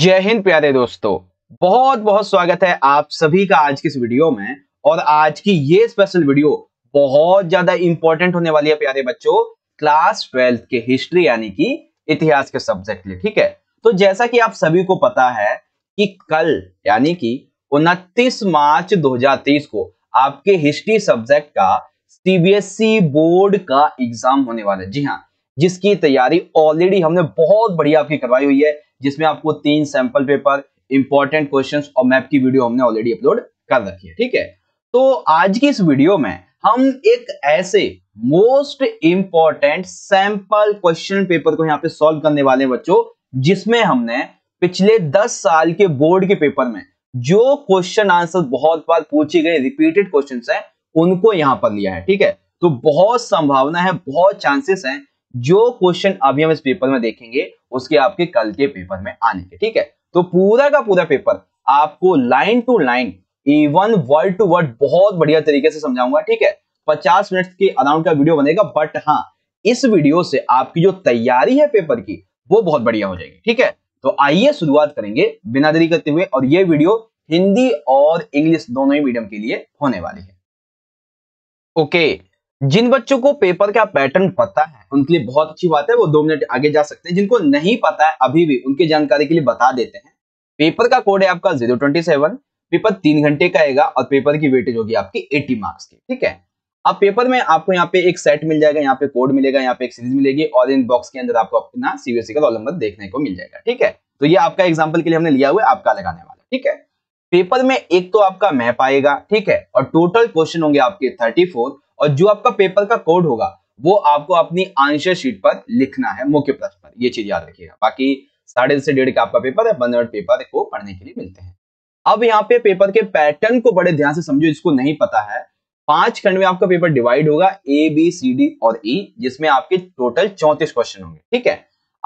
जय हिंद प्यारे दोस्तों बहुत बहुत स्वागत है आप सभी का आज की इस वीडियो में और आज की ये स्पेशल वीडियो बहुत ज्यादा इंपॉर्टेंट होने वाली है प्यारे बच्चों क्लास ट्वेल्थ के हिस्ट्री यानी कि इतिहास के सब्जेक्ट लिए ठीक है तो जैसा कि आप सभी को पता है कि कल यानी कि उनतीस मार्च दो को आपके हिस्ट्री सब्जेक्ट का सीबीएसई बोर्ड e का एग्जाम होने वाला है जी हाँ जिसकी तैयारी ऑलरेडी हमने बहुत बढ़िया आपकी करवाई हुई है जिसमें आपको तीन सैंपल पेपर इंपॉर्टेंट क्वेश्चंस और मैप की वीडियो हमने ऑलरेडी अपलोड कर रखी है ठीक है तो आज की इस वीडियो में हम एक ऐसे most important sample question paper को यहाँ पे सॉल्व करने वाले बच्चों जिसमें हमने पिछले दस साल के बोर्ड के पेपर में जो क्वेश्चन आंसर बहुत बार पूछे गए रिपीटेड क्वेश्चन है उनको यहां पर लिया है ठीक है तो बहुत संभावना है बहुत चांसेस हैं जो क्वेश्चन अभी हम इस पेपर में देखेंगे उसके आपके कल के पेपर में आने के ठीक है तो पूरा का पूरा पेपर आपको line to line even word to word बहुत बढ़िया तरीके से समझाऊंगा ठीक है पचास मिनट के अराउंड का वीडियो बनेगा बट हाँ इस वीडियो से आपकी जो तैयारी है पेपर की वो बहुत बढ़िया हो जाएगी ठीक है तो आइए शुरुआत करेंगे बिना देरी करते हुए और ये वीडियो हिंदी और इंग्लिश दोनों ही मीडियम के लिए होने वाली है ओके okay, जिन बच्चों को पेपर का पैटर्न पता है उनके लिए बहुत अच्छी बात है वो दो मिनट आगे जा सकते हैं जिनको नहीं पता है अभी भी उनकी जानकारी के लिए बता देते हैं पेपर का कोड है आपका जीरो ट्वेंटी सेवन पेपर तीन घंटे का आएगा और पेपर की वेटेज होगी आपकी एटी मार्क्स की ठीक है अब पेपर में आपको यहाँ पे एक सेट मिल जाएगा यहाँ पे कोड मिलेगा यहाँ पे एक सीरीज मिलेगी और इन बॉक्स के अंदर आपको अपना सीबीएसई e का रोल नंबर देखने को मिल जाएगा ठीक है तो ये आपका एग्जाम्पल के लिए हमने लिया हुआ है आपका लगाने वाला ठीक है पेपर में एक तो आपका मैप आएगा ठीक है और टोटल क्वेश्चन होंगे आपके थर्टी फोर और जो आपका पेपर का कोड होगा वो आपको अपनी आंसर शीट पर लिखना है मुख्य प्रश्न पर ये चीज याद रखिएगा बाकी साढ़े से डेढ़ का आपका पेपर है पंद्रह मिनट पेपर को पढ़ने के लिए मिलते हैं अब यहाँ पे पेपर के पैटर्न को बड़े ध्यान से समझो इसको नहीं पता है पांच खंड में आपका पेपर डिवाइड होगा ए बी सी डी और ई e, जिसमें आपके टोटल चौंतीस क्वेश्चन होंगे ठीक है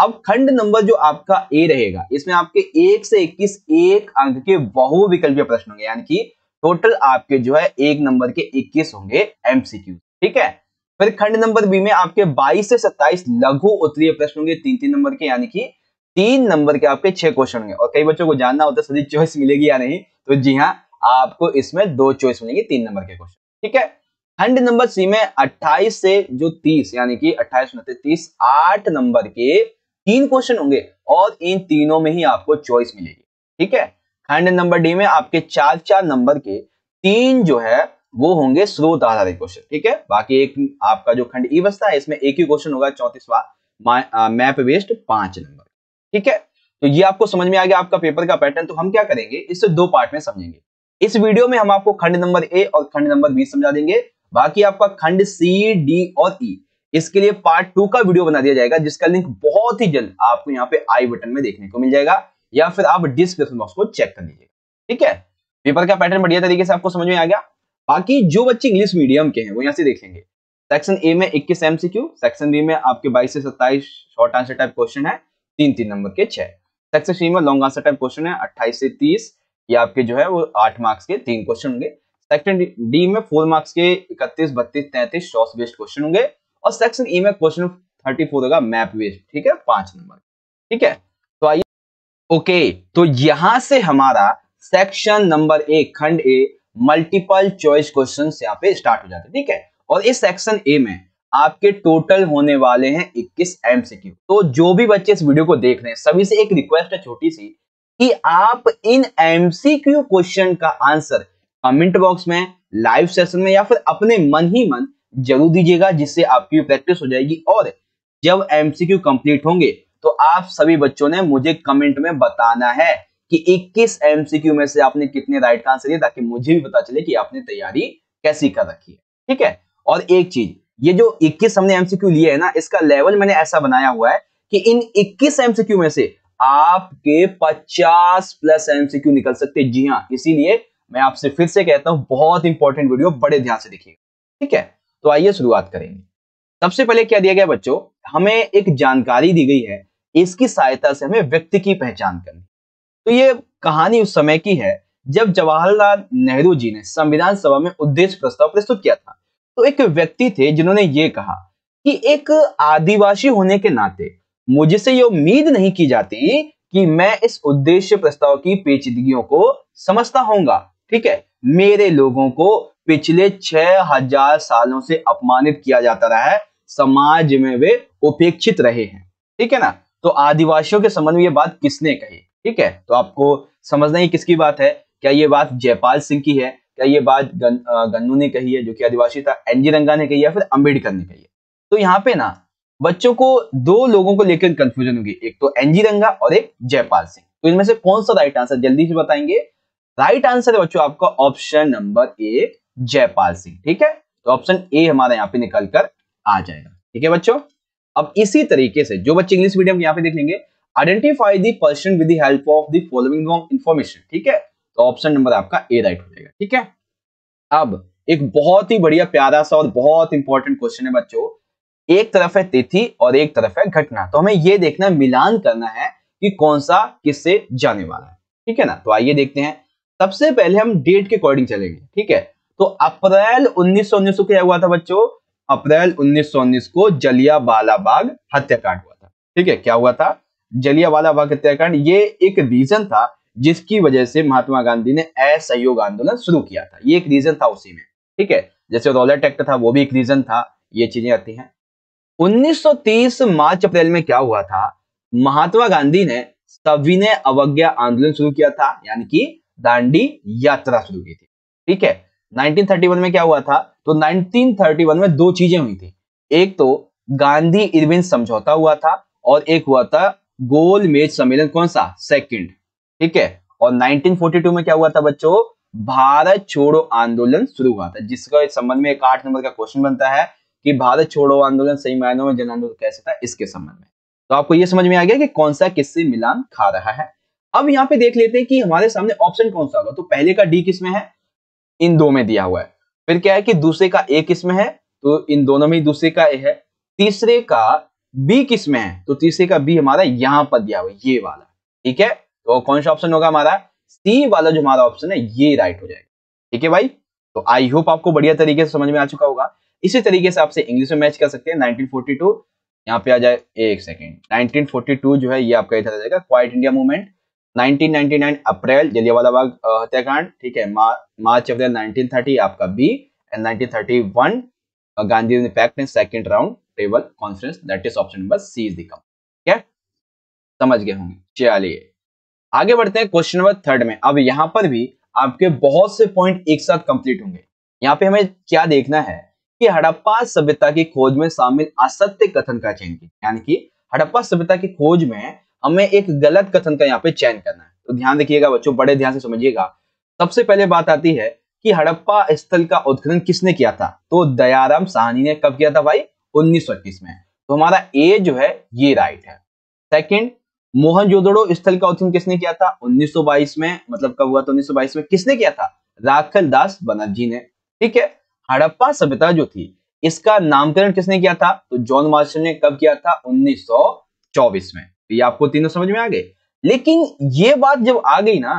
अब खंड नंबर जो आपका ए रहेगा इसमें आपके एक से इक्कीस एक अंक के बहुविकल्पीय प्रश्न होंगे यानी कि टोटल आपके जो है एक नंबर के 21 होंगे एमसीक्यू ठीक है फिर खंड नंबर बी में आपके 22 से 27 लघु उत्तरीय प्रश्न होंगे तीन तीन नंबर के यानी कि तीन नंबर के आपके छह क्वेश्चन होंगे और कई बच्चों को जानना होता है सभी चॉइस मिलेगी या नहीं तो जी हाँ आपको इसमें दो चॉइस मिलेगी तीन नंबर के क्वेश्चन ठीक है खंड नंबर सी में 28 से जो 30 यानी कि 28 उनतीस तीस आठ नंबर के तीन क्वेश्चन होंगे और इन तीनों में ही आपको चॉइस मिलेगी ठीक है हैंड नंबर डी में आपके चार चार नंबर के तीन जो है वो होंगे स्रोत आधारित क्वेश्चन ठीक है बाकी एक आपका जो खंड ई बसता है इसमें एक ही क्वेश्चन होगा चौतीसवा मैप वेस्ट पांच नंबर ठीक है तो ये आपको समझ में आ गया आपका पेपर का पैटर्न तो हम क्या करेंगे इससे दो पार्ट में समझेंगे इस वीडियो में हम आपको खंड नंबर ए और खंड नंबर बी समझा देंगे बाकी आपका खंड सी डी और ई e, इसके लिए पार्ट टू का वीडियो बना दिया जाएगा जिसका लिंक बहुत ही जल्द आपको यहाँ पे आई बटन में देखने को मिल जाएगा या फिर आप डिस्क्रिप्शन बॉक्स को चेक कर लीजिएगा ठीक है पेपर का पैटर्न बढ़िया तरीके से आपको समझ में आ गया बाकी जो बच्चे इंग्लिश मीडियम के हैं वो यहाँ से देख लेंगे सेक्शन ए में इक्कीस एमसीक्यू सेक्शन बी में आपके बाईस से सत्ताईस शॉर्ट आंसर टाइप क्वेश्चन है तीन तीन नंबर के छह सेक्शन सी में लॉन्ग आंसर टाइप क्वेश्चन है अट्ठाईस से तीस ये आपके जो है वो आठ मार्क्स के तीन क्वेश्चन होंगे सेक्शन डी में फोर मार्क्स के इकतीस बत्तीस तैतीस शॉर्ट बेस्ड क्वेश्चन होंगे और सेक्शन ई e में क्वेश्चन थर्टी फोर होगा मैप बेस्ड ठीक है पांच नंबर ठीक है तो आइए ओके तो यहां से हमारा सेक्शन नंबर ए खंड ए मल्टीपल चॉइस क्वेश्चन यहाँ पे स्टार्ट हो जाते हैं ठीक है और इस सेक्शन ए में आपके टोटल होने वाले हैं 21 एमसीक्यू तो जो भी बच्चे इस वीडियो को देख रहे हैं सभी से एक रिक्वेस्ट है छोटी सी कि आप इन एमसीक्यू क्वेश्चन का आंसर कमेंट बॉक्स में लाइव सेशन में या फिर अपने मन ही मन जरूर दीजिएगा जिससे आपकी प्रैक्टिस हो जाएगी और जब एमसीक्यू कंप्लीट होंगे तो आप सभी बच्चों ने मुझे कमेंट में बताना है कि 21 एमसीक्यू में से आपने कितने राइट का आंसर दिए ताकि मुझे भी पता चले कि आपने तैयारी कैसी कर रखी है ठीक है और एक चीज ये जो 21 हमने एमसीक्यू लिए है ना इसका लेवल मैंने ऐसा बनाया हुआ है कि इन 21 एमसीक्यू में से आपके 50 प्लस एमसीक्यू निकल सकते जी हाँ इसीलिए मैं आपसे फिर से कहता हूं बहुत इंपॉर्टेंट वीडियो बड़े ध्यान से देखिएगा ठीक है तो आइए शुरुआत करेंगे सबसे पहले क्या दिया गया बच्चों हमें एक जानकारी दी गई है इसकी सहायता से हमें व्यक्ति की पहचान करनी तो ये कहानी उस समय की है जब जवाहरलाल नेहरू जी ने संविधान सभा में उद्देश्य प्रस्ताव प्रस्तुत किया था तो एक व्यक्ति थे जिन्होंने ये कहा कि एक आदिवासी होने के नाते मुझसे ये उम्मीद नहीं की जाती कि मैं इस उद्देश्य प्रस्ताव की पेचीदगियों को समझता होऊंगा ठीक है मेरे लोगों को पिछले छह हजार सालों से अपमानित किया जाता रहा है समाज में वे उपेक्षित रहे हैं ठीक है ना तो आदिवासियों के संबंध में ये बात किसने कही ठीक है तो आपको समझना ही किसकी बात है क्या ये बात जयपाल सिंह की है क्या ये बात गन्नू ने कही है जो कि आदिवासी था एनजी रंगा ने कही है फिर अम्बेडकर ने कही है तो यहाँ पे ना बच्चों को दो लोगों को लेकर कंफ्यूजन होगी एक तो एनजी रंगा और एक जयपाल सिंह तो इनमें से कौन सा राइट आंसर जल्दी से बताएंगे राइट आंसर है बच्चों आपका option number A Jaipal Singh ठीक है तो ऑप्शन ए हमारा यहाँ पे निकल कर आ जाएगा ठीक है बच्चों अब इसी तरीके से जो बच्चे इंग्लिश मीडियम यहाँ पे देख लेंगे identify the person with the help of the following information ठीक है तो ऑप्शन नंबर आपका ए राइट हो जाएगा ठीक है अब एक बहुत ही बढ़िया प्यारा सा और बहुत इंपॉर्टेंट क्वेश्चन है बच्चों एक तरफ है तिथि और एक तरफ है घटना तो हमें यह देखना मिलान करना है कि कौन सा किससे जाने वाला है ठीक है ना तो आइए देखते हैं सबसे पहले हम डेट के अकॉर्डिंग चलेंगे ठीक है तो अप्रैल उन्नीस सौ क्या हुआ था बच्चों अप्रैल उन्नीस को जलिया बाग हत्याकांड हुआ था ठीक है क्या हुआ था जलिया बाग हत्याकांड ये एक रीजन था जिसकी वजह से महात्मा गांधी ने असहयोग आंदोलन शुरू किया था ये एक रीजन था उसी में ठीक है जैसे रॉलेट एक्ट था वो भी एक रीजन था ये चीजें आती हैं 1930 मार्च अप्रैल में क्या हुआ था महात्मा गांधी ने सविनय अवज्ञा आंदोलन शुरू किया था यानी कि दांडी यात्रा शुरू की थी ठीक है 1931 में क्या हुआ था तो 1931 में दो चीजें हुई थी एक तो गांधी इरविन समझौता हुआ था और एक हुआ था गोल मेज सम्मेलन कौन सा सेकंड ठीक है और 1942 में क्या हुआ था बच्चों भारत छोड़ो आंदोलन शुरू हुआ था जिसका इस संबंध में एक आठ नंबर का क्वेश्चन बनता है कि भारत छोड़ो आंदोलन सही मायनों में जन आंदोलन कैसे था इसके संबंध में तो आपको यह समझ में आ गया कि कौन सा किससे मिलान खा रहा है अब यहाँ पे देख लेते हैं कि हमारे सामने ऑप्शन कौन सा होगा तो पहले का डी किसमें है इन दो में दिया हुआ है फिर क्या है कि दूसरे का ए किस में है तो इन दोनों में दूसरे का ए है तीसरे का बी किस में है तो तीसरे का बी हमारा यहां पर दिया हुआ है ये वाला ठीक है तो कौन सा ऑप्शन होगा हमारा सी वाला जो हमारा ऑप्शन है ये राइट हो जाएगा ठीक है भाई तो आई होप आपको बढ़िया तरीके से समझ में आ चुका होगा इसी तरीके से आपसे इंग्लिश में मैच कर सकते हैं 1942 यहाँ पे आ जाए एक सेकेंड 1942 जो है ये आपका इधर आ जाएगा Quit India movement 1999 April Jallianwala Bagh हत्याकांड ठीक है मार्च अप्रैल नाइनटीन थर्टी आपका बी एंड 1931 गांधी ने pact in second round table conference that is option number C is the come क्या समझ गए होंगे चलिए आगे बढ़ते हैं क्वेश्चन नंबर थर्ड में अब यहां पर भी आपके बहुत से पॉइंट एक साथ कंप्लीट होंगे यहाँ पे हमें क्या देखना है कि हड़प्पा सभ्यता की खोज में शामिल असत्य कथन का चयन किया यानी कि हड़प्पा सभ्यता की खोज में हमें एक गलत कथन का यहाँ पे चयन करना है तो ध्यान रखिएगा बच्चों बड़े ध्यान से समझिएगा सबसे पहले बात आती है कि हड़प्पा स्थल का उत्खनन किसने किया था तो दयाराम साहनी ने कब किया था भाई उन्नीस में तो हमारा ए जो है ये राइट है सेकंड मोहनजोदड़ो स्थल का उत्खनन किसने किया था 1922 में मतलब कब हुआ था 1922 में किसने किया था राखल दास बनर्जी ने ठीक है हड़प्पा सभ्यता जो थी इसका नामकरण किसने किया था तो जॉन मार्शल ने कब किया था 1924 में ये आपको तीनों समझ में आ गए लेकिन ये बात जब आ गई ना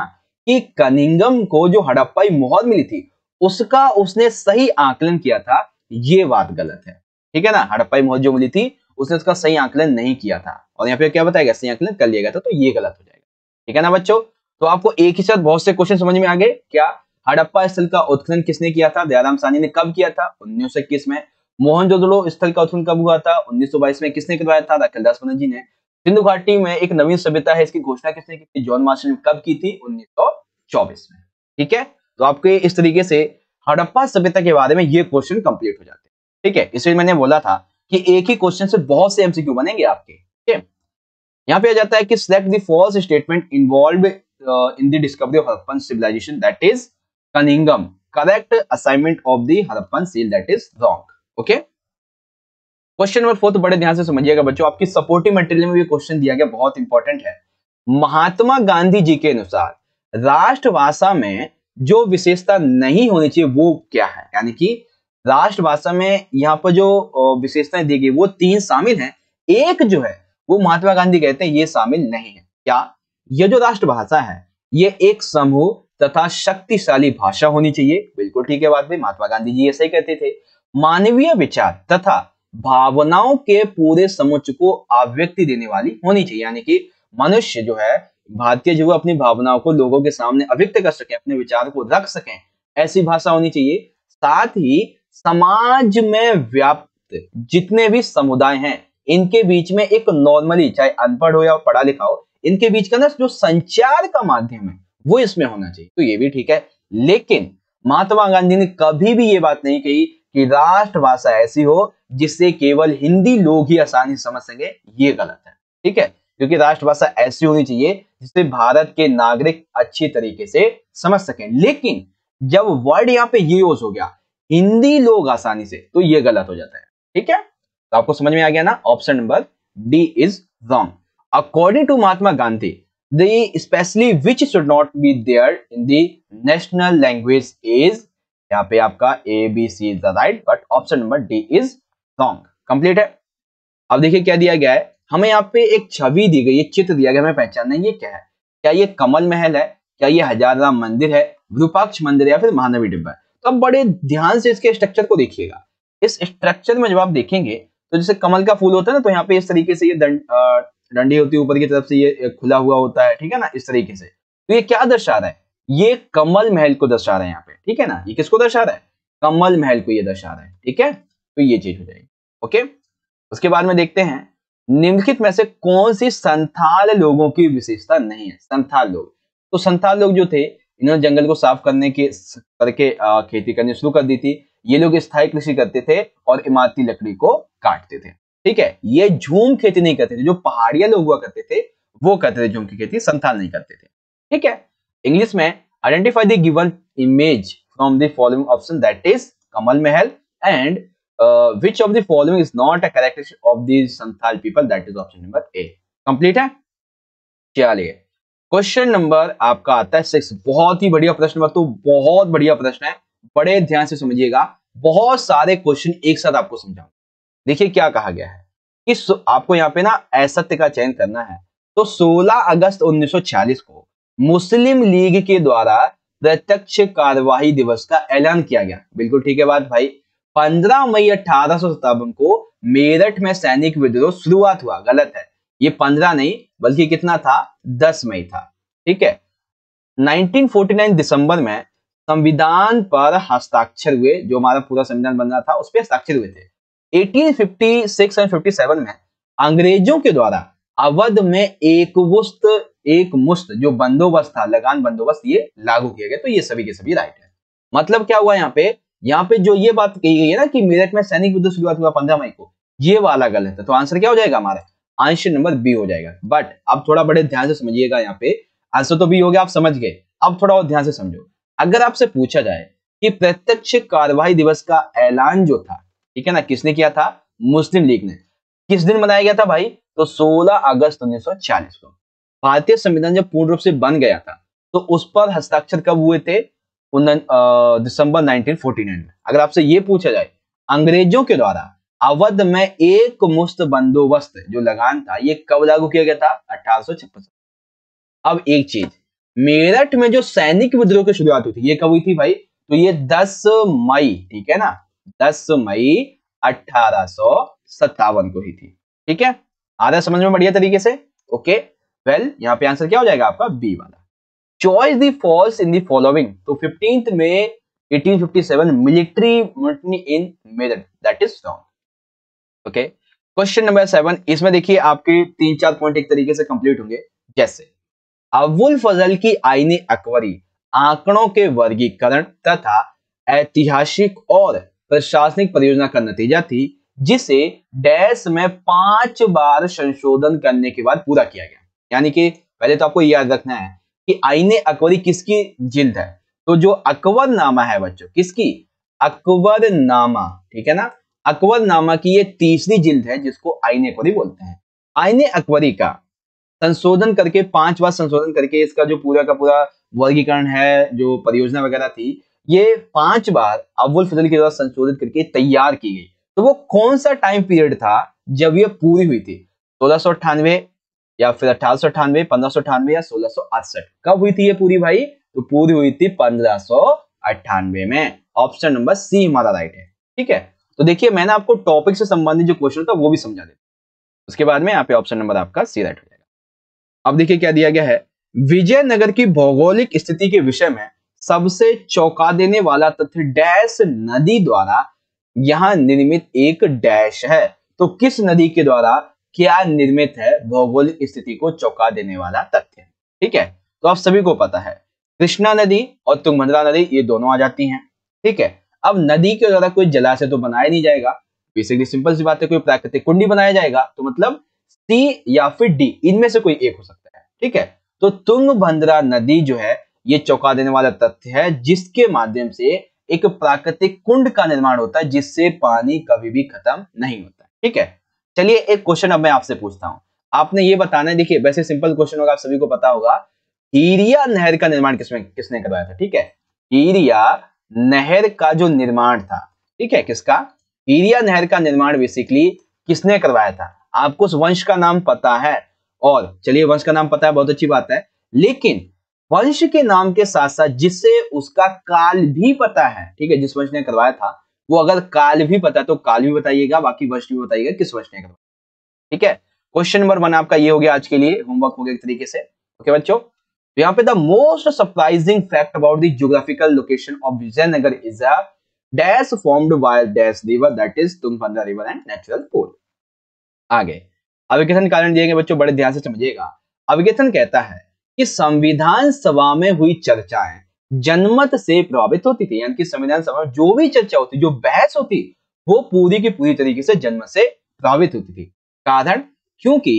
कि कनिंगम को जो हड़प्पाई मोहर मिली थी उसका उसने सही आकलन किया था ये बात गलत है ठीक है ना हड़प्पाई मोहर जो मिली थी उसने उसका सही आकलन नहीं किया था और यहाँ पे क्या बताया गया सही आकलन कर लिया गया था तो ये गलत हो जाएगा ठीक है ना बच्चों तो आपको एक ही साथ बहुत से क्वेश्चन समझ में आ गए क्या हड़प्पा स्थल का उत्खनन किसने किया था दयाराम सानी ने कब किया था उन्नीस में मोहनजोदड़ो स्थल का उत्खनन कब हुआ था उन्नीस में किसने करवाया था राखिलदास बनर्जी ने सिंधु घाटी में एक नवीन सभ्यता है इसकी घोषणा किसने की थी जॉन मार्शल ने कब की थी 1924 में ठीक है तो आपके इस तरीके से हड़प्पा सभ्यता के बारे में ये क्वेश्चन कंप्लीट हो जाते हैं ठीक है इसलिए मैंने बोला था कि एक ही क्वेश्चन से बहुत से एमसीक्यू बनेंगे आपके ठीक है यहाँ पे आ जाता है कि select the false statement involve in the discovery of Harappan civilization that is Cunningham correct assignment of the Harappan seal that is wrong okay question number fourth बड़े ध्यान से समझिएगा बच्चों आपकी सपोर्टिव मटेरियल में भी क्वेश्चन दिया गया बहुत इंपॉर्टेंट है महात्मा गांधी जी के अनुसार राष्ट्रभाषा में जो विशेषता नहीं होनी चाहिए वो क्या है यानी कि राष्ट्रभाषा में यहाँ पर जो विशेषताएं दी गई वो तीन शामिल हैं एक जो है वो महात्मा गांधी कहते हैं ये शामिल नहीं है क्या ये जो राष्ट्रभाषा है ये एक समूह तथा शक्तिशाली भाषा होनी चाहिए बिल्कुल ठीक है बात भी महात्मा गांधी जी ऐसे ही कहते थे मानवीय विचार तथा भावनाओं के पूरे समुच को अभिव्यक्ति देने वाली होनी चाहिए यानी कि मनुष्य जो है भारतीय जो अपनी भावनाओं को लोगों के सामने अव्यक्त कर सके अपने विचार को रख सके ऐसी भाषा होनी चाहिए साथ ही समाज में व्याप्त जितने भी समुदाय हैं इनके बीच में एक नॉर्मली चाहे अनपढ़ हो या पढ़ा लिखा हो इनके बीच का ना जो संचार का माध्यम है वो इसमें होना चाहिए तो ये भी ठीक है लेकिन महात्मा गांधी ने कभी भी ये बात नहीं कही कि राष्ट्रभाषा ऐसी हो जिससे केवल हिंदी लोग ही आसानी से समझ सके ये गलत है ठीक है क्योंकि राष्ट्रभाषा ऐसी होनी चाहिए जिससे भारत के नागरिक अच्छी तरीके से समझ सके लेकिन जब वर्ड यहाँ पे ये यूज हो गया हिंदी लोग आसानी से तो ये गलत हो जाता है ठीक है तो आपको समझ में आ गया ना option number D is wrong according to Mahatma Gandhi the specially which should not be there in the national language is यहाँ पे आपका A B C is the right but option number D is wrong complete है अब देखिए क्या दिया गया है हमें यहाँ पे एक छवि दी गई है चित्र दिया गया हमें पहचानना है ये क्या है क्या ये कमल महल है क्या ये राम मंदिर है विरूपाक्ष मंदिर है या फिर महानवी डिब्बा है तो बड़े ध्यान से इसके स्ट्रक्चर को देखिएगा इस स्ट्रक्चर में जब आप देखेंगे तो जैसे कमल का फूल होता है ना तो यहाँ पे इस तरीके से ये डंडी होती है ऊपर की तरफ से ये खुला हुआ होता है ठीक है ना इस तरीके से तो ये क्या दर्शा रहा है ये कमल महल को दर्शा रहा है यहाँ पे ठीक है ना ये किसको दर्शा रहा है कमल महल को ये दर्शा रहा है ठीक है तो ये चीज हो जाएगी ओके उसके बाद में देखते हैं निम्नलिखित में से कौन सी संथाल लोगों की विशेषता नहीं है संथाल लोग तो संथाल लोग जो थे इन्होंने जंगल को साफ करने के करके खेती करनी शुरू कर दी थी ये लोग स्थायी कृषि करते थे और इमारती लकड़ी को काटते थे ठीक है ये झूम खेती नहीं करते थे जो पहाड़िया लोग हुआ करते थे वो करते थे झूम की खेती संथाल नहीं करते थे ठीक है इंग्लिश में identify the given image from the following option that is Kamal Mahal and which of the following is not a characteristic of the Santhal people that is option number A complete है चलिए क्वेश्चन नंबर आपका आता है six बहुत ही बढ़िया प्रश्न तो बहुत बढ़िया प्रश्न है बड़े ध्यान से समझिएगा बहुत सारे क्वेश्चन एक साथ आपको समझाऊंगा देखिए क्या कहा गया है कि आपको यहाँ पे ना असत्य का चयन करना है तो 16 अगस्त 1946 को मुस्लिम लीग के द्वारा प्रत्यक्ष कार्यवाही दिवस का ऐलान किया गया बिल्कुल ठीक है बात भाई 15 मई अठारह को मेरठ में सैनिक विद्रोह शुरुआत हुआ गलत है ये 15 नहीं बल्कि कितना था 10 मई था ठीक है 1949 दिसंबर में संविधान पर हस्ताक्षर हुए जो हमारा पूरा संविधान बन रहा था उस पर हस्ताक्षर हुए थे 1856 एंड 57 में अंग्रेजों के द्वारा अवध में एक एक मुश्त जो बंदोबस्त था लगान बंदोबस्त ये लागू किया गया तो ये सभी के सभी राइट है मतलब क्या हुआ यहाँ पे यहाँ पे जो ये बात कही गई है ना कि मेरठ में सैनिक युद्ध शुरुआत हुआ पंद्रह मई को ये वाला गलत है तो आंसर क्या हो जाएगा हमारा आंसर नंबर बी हो जाएगा बट अब थोड़ा बड़े ध्यान से समझिएगा यहाँ पे आंसर तो बी हो गया आप समझ गए अब थोड़ा और ध्यान से समझो अगर आपसे पूछा जाए कि प्रत्यक्ष कार्यवाही दिवस का ऐलान जो था ठीक है ना किसने किया था मुस्लिम लीग ने किस दिन मनाया गया था भाई तो 16 अगस्त 1940 को भारतीय संविधान जब पूर्ण रूप से बन गया था तो उस पर हस्ताक्षर कब हुए थे दिसंबर 1949 अगर आपसे ये पूछा जाए अंग्रेजों के द्वारा अवध में एक मुस्त बंदोबस्त जो लगान था ये कब लागू किया गया था अठारह अब एक चीज मेरठ में जो सैनिक विद्रोह की शुरुआत हुई थी ये कब हुई थी भाई तो ये 10 मई ठीक है ना 10 मई अठारह को ही थी ठीक है आ रहा समझ में बढ़िया तरीके से ओके वेल यहाँ पे आंसर क्या हो जाएगा आपका बी वाला choice the false in the following तो फिफ्टींथ में 1857 मिलिट्री मिलिट्री इन मेदन that is wrong okay question number seven इसमें देखिए आपके तीन चार पॉइंट एक तरीके से कंप्लीट होंगे जैसे अबुल फजल की आईनी अकबरी आंकड़ों के वर्गीकरण तथा ऐतिहासिक और प्रशासनिक परियोजना का नतीजा थी जिसे डैश में पांच बार संशोधन करने के बाद पूरा किया गया यानी कि पहले तो आपको याद रखना है कि आईने अकबरी किसकी जिल्द है तो जो अकबर नामा है बच्चों किसकी अकबर नामा ठीक है ना अकबर नामा की ये तीसरी जिल्द है जिसको आईने अकबरी बोलते हैं आईने अकबरी का संशोधन करके पांच बार संशोधन करके इसका जो पूरा का पूरा वर्गीकरण है जो परियोजना वगैरह थी ये पांच बार अव्वल फजल के द्वारा संशोधित करके तैयार की गई तो वो कौन सा टाइम पीरियड था जब ये पूरी हुई थी सोलह सौ अट्ठानवे या फिर अठारह सौ अठानवे पंद्रह सौ अठानवे या सोलह सौ अड़सठ कब हुई थी ये पूरी भाई तो पूरी हुई थी पंद्रह सौ अट्ठानवे में ऑप्शन नंबर सी हमारा राइट है ठीक है तो देखिए मैंने आपको टॉपिक से संबंधित जो क्वेश्चन था वो भी समझा दिया उसके बाद में यहाँ पे ऑप्शन नंबर आपका सी राइट हो जाएगा अब देखिए क्या दिया गया है विजयनगर की भौगोलिक स्थिति के विषय में सबसे चौंका देने वाला तथ्य डैश नदी द्वारा यहां निर्मित एक डैश है तो किस नदी के द्वारा क्या निर्मित है भौगोलिक स्थिति को चौंका देने वाला तथ्य ठीक है तो आप सभी को पता है कृष्णा नदी और तुंगभद्रा नदी ये दोनों आ जाती हैं ठीक है अब नदी के द्वारा कोई जलाशय तो बनाया नहीं जाएगा बेसिकली सिंपल सी बात है कोई प्राकृतिक कुंडी बनाया जाएगा तो मतलब सी या फिर डी इनमें से कोई एक हो सकता है ठीक है तो तुंगभद्रा नदी जो है ये चौंका देने वाला तथ्य है जिसके माध्यम से एक प्राकृतिक कुंड का निर्माण होता है जिससे पानी कभी भी खत्म नहीं होता ठीक है चलिए एक क्वेश्चन अब मैं आपसे पूछता हूँ आपने ये बताना है देखिए वैसे सिंपल क्वेश्चन होगा आप सभी को पता होगा हीरिया नहर का निर्माण किसमें किसने करवाया था ठीक है हीरिया नहर का जो निर्माण था ठीक है किसका हीरिया नहर का निर्माण बेसिकली किसने करवाया था आपको उस वंश का नाम पता है और चलिए वंश का नाम पता है बहुत अच्छी बात है लेकिन वंश के नाम के साथ साथ जिससे उसका काल भी पता है ठीक है जिस वंश ने करवाया था वो अगर काल भी पता है तो काल भी बताइएगा बाकी वर्ष भी बताइएगा किस वर्ष ने ठीक है क्वेश्चन नंबर वन आपका ये हो गया आज के लिए होमवर्क हो गया एक तरीके से ओके बच्चों तो यहाँ पे the most surprising fact about the geographical location of Vijayanagar is a dash formed by dash river that is Tungabhadra river and natural pole आगे अविकेशन कारण दिए गए बच्चों बड़े ध्यान से समझिएगा अविकेशन कहता है कि संविधान सभा में हुई चर्चाएं जनमत से प्रभावित होती थी यानी कि संविधान सभा में जो भी चर्चा होती जो बहस होती वो पूरी की पूरी तरीके से जनमत से प्रभावित होती थी कारण क्योंकि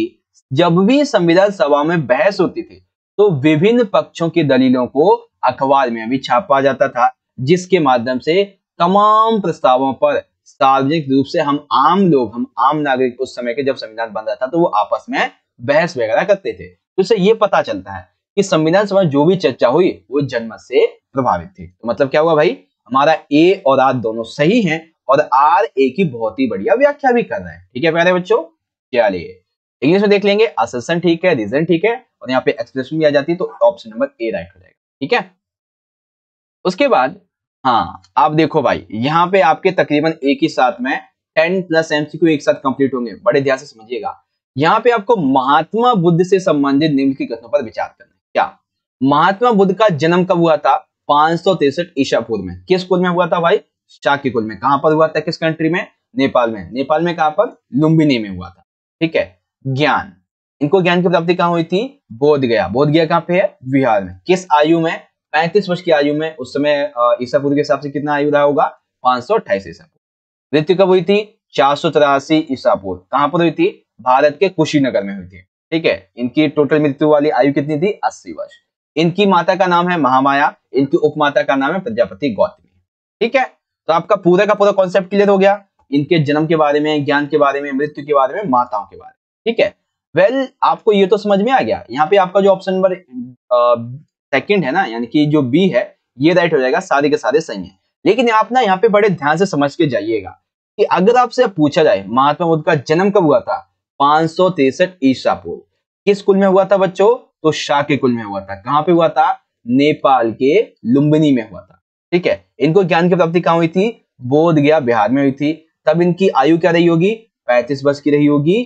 जब भी संविधान सभा में बहस होती थी तो विभिन्न पक्षों की दलीलों को अखबार में भी छापा जाता था जिसके माध्यम से तमाम प्रस्तावों पर सार्वजनिक रूप से हम आम लोग हम आम नागरिक उस समय के जब संविधान बन रहा था तो वो आपस में बहस वगैरह करते थे तो इससे ये पता चलता है कि संविधान सभा जो भी चर्चा हुई वो जन्म से प्रभावित थी तो मतलब क्या हुआ भाई हमारा ए और आर दोनों सही है और आर ए की बहुत ही बढ़िया व्याख्या भी कर रहे हैं ठीक है प्यारे बच्चों चलिए इंग्लिश में देख लेंगे असेसन ठीक है रीजन ठीक है और यहाँ पे एक्सप्रेशन भी आ जाती है तो ऑप्शन नंबर ए राइट हो जाएगा ठीक है उसके बाद हाँ आप देखो भाई यहाँ पे आपके तकरीबन एक ही साथ में टेन प्लस एमसीक्यू एक साथ कंप्लीट होंगे बड़े ध्यान से समझिएगा यहाँ पे आपको महात्मा बुद्ध से संबंधित निम्न की कथनों पर विचार करना क्या महात्मा बुद्ध का जन्म कब हुआ था पांच सौ तिरसठ ईशा पूर्व में किस कुल में हुआ था भाई शाक्य कुल में कहां पर हुआ था किस कंट्री में नेपाल में नेपाल में कहां पर लुम्बिनी में हुआ था ठीक है ज्ञान इनको ज्ञान की प्राप्ति कहां हुई थी बोध गया बोध गया कहां पे है बिहार में किस आयु में पैंतीस वर्ष की आयु में उस समय ईसा पूर्व के हिसाब से कितना आयु रहा होगा पांच सौ अट्ठाईस ईसा पूर्व मृत्यु कब हुई थी चार सौ तिरासी ईसा पूर्व कहां पर हुई थी भारत के कुशीनगर में हुई थी ठीक है इनकी टोटल मृत्यु वाली आयु कितनी थी अस्सी वर्ष इनकी माता का नाम है महामाया इनकी उपमाता का नाम है प्रजापति गौतमी ठीक है तो आपका पूरा का पूरा कॉन्सेप्ट क्लियर हो गया इनके जन्म के बारे में ज्ञान के बारे में मृत्यु के बारे में माताओं के बारे में ठीक है वेल well, आपको ये तो समझ में आ गया यहाँ पे आपका जो ऑप्शन नंबर सेकंड है ना यानी कि जो बी है ये राइट हो जाएगा सारे के सारे सही है लेकिन आप ना यहाँ पे बड़े ध्यान से समझ के जाइएगा कि अगर आपसे पूछा जाए महात्मा बुद्ध का जन्म कब हुआ था पांच सौ तिरसठ ईसापुर किस कुल में हुआ था बच्चों तो शाह के कुल में हुआ था कहां पे हुआ था नेपाल के लुम्बिनी में हुआ था ठीक है इनको ज्ञान की प्राप्ति कहां हुई थी बोध गया बिहार में हुई थी तब इनकी आयु क्या रही होगी पैंतीस वर्ष की रही होगी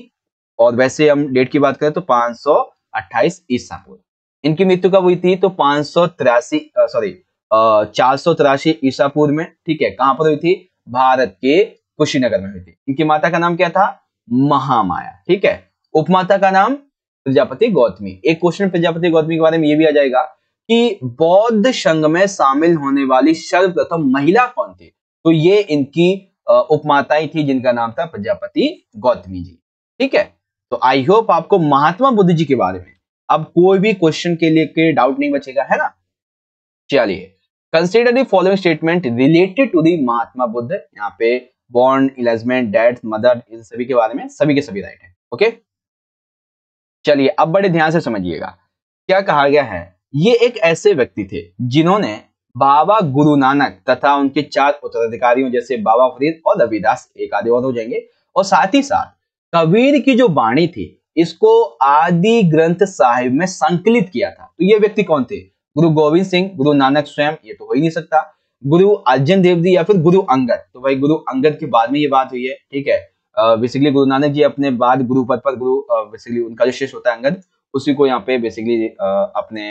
और वैसे हम डेट की बात करें तो पांच सौ अट्ठाईस ईसा पूर्व इनकी मृत्यु कब हुई थी तो पांच सौ तिरासी सॉरी चार सौ तिरासी ईसा पूर्व में ठीक है कहां पर हुई थी भारत के कुशीनगर में हुई थी इनकी माता का नाम क्या था महामाया ठीक है उपमाता का नाम प्रजापति गौतमी एक क्वेश्चन प्रजापति गौतमी के बारे में यह भी आ जाएगा कि बौद्ध संघ में शामिल होने वाली सर्वप्रथम महिला कौन थी तो ये इनकी उपमाताएं थी जिनका नाम था प्रजापति गौतमी जी ठीक है तो आई होप आपको महात्मा बुद्ध जी के बारे में अब कोई भी क्वेश्चन के लिए के डाउट नहीं बचेगा है ना चलिए consider the following statement related to the Mahatma Buddha यहाँ पे बॉन्ड इलेजमेंट डेट मदर इन सभी के बारे में सभी के सभी राइट है ओके चलिए अब बड़े ध्यान से समझिएगा क्या कहा गया है ये एक ऐसे व्यक्ति थे जिन्होंने बाबा गुरु नानक तथा उनके चार उत्तराधिकारियों जैसे बाबा फरीद और रविदास एक आदि और हो जाएंगे और साथ ही साथ कबीर की जो बाणी थी इसको आदि ग्रंथ साहिब में संकलित किया था तो ये व्यक्ति कौन थे गुरु गोविंद सिंह गुरु नानक स्वयं ये तो हो ही नहीं सकता गुरु अर्जन देव जी या फिर गुरु अंगद तो भाई गुरु अंगद के बाद में ये बात हुई है ठीक है बेसिकली गुरु नानक जी अपने बाद गुरु पद पर गुरु बेसिकली उनका जो शिष्य होता है अंगद उसी को यहाँ पे बेसिकली अपने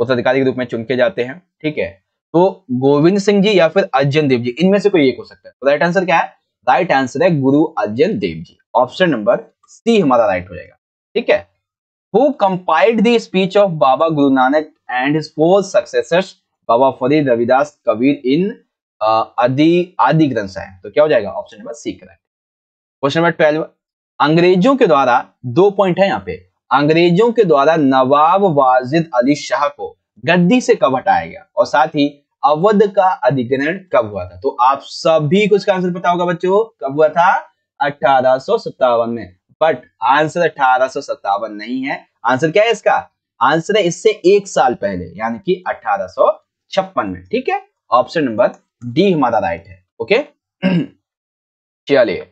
उत्तराधिकारी के रूप में चुन के जाते हैं ठीक है तो गोविंद सिंह जी या फिर अर्जन देव जी इनमें से कोई एक हो सकता है राइट तो आंसर क्या है राइट आंसर है गुरु अर्जन देव जी ऑप्शन नंबर सी हमारा राइट हो जाएगा ठीक है who compiled the speech of Baba Guru Nanak and his four successors Baba Farid Ravidas Kabir in Adi Adi Granth है तो क्या हो जाएगा option number C correct question number twelve अंग्रेजों के द्वारा दो पॉइंट है यहाँ पे अंग्रेजों के द्वारा नवाब वाजिद अली शाह को गद्दी से कब हटाया गया और साथ ही अवध का अधिग्रहण कब हुआ था तो आप सभी को इसका आंसर पता होगा बच्चों कब हुआ था अठारह में बट आंसर अठारह नहीं है आंसर क्या है इसका आंसर है इससे एक साल पहले यानी कि अठारह छप्पन में ठीक है ऑप्शन नंबर डी हमारा राइट है ओके चलिए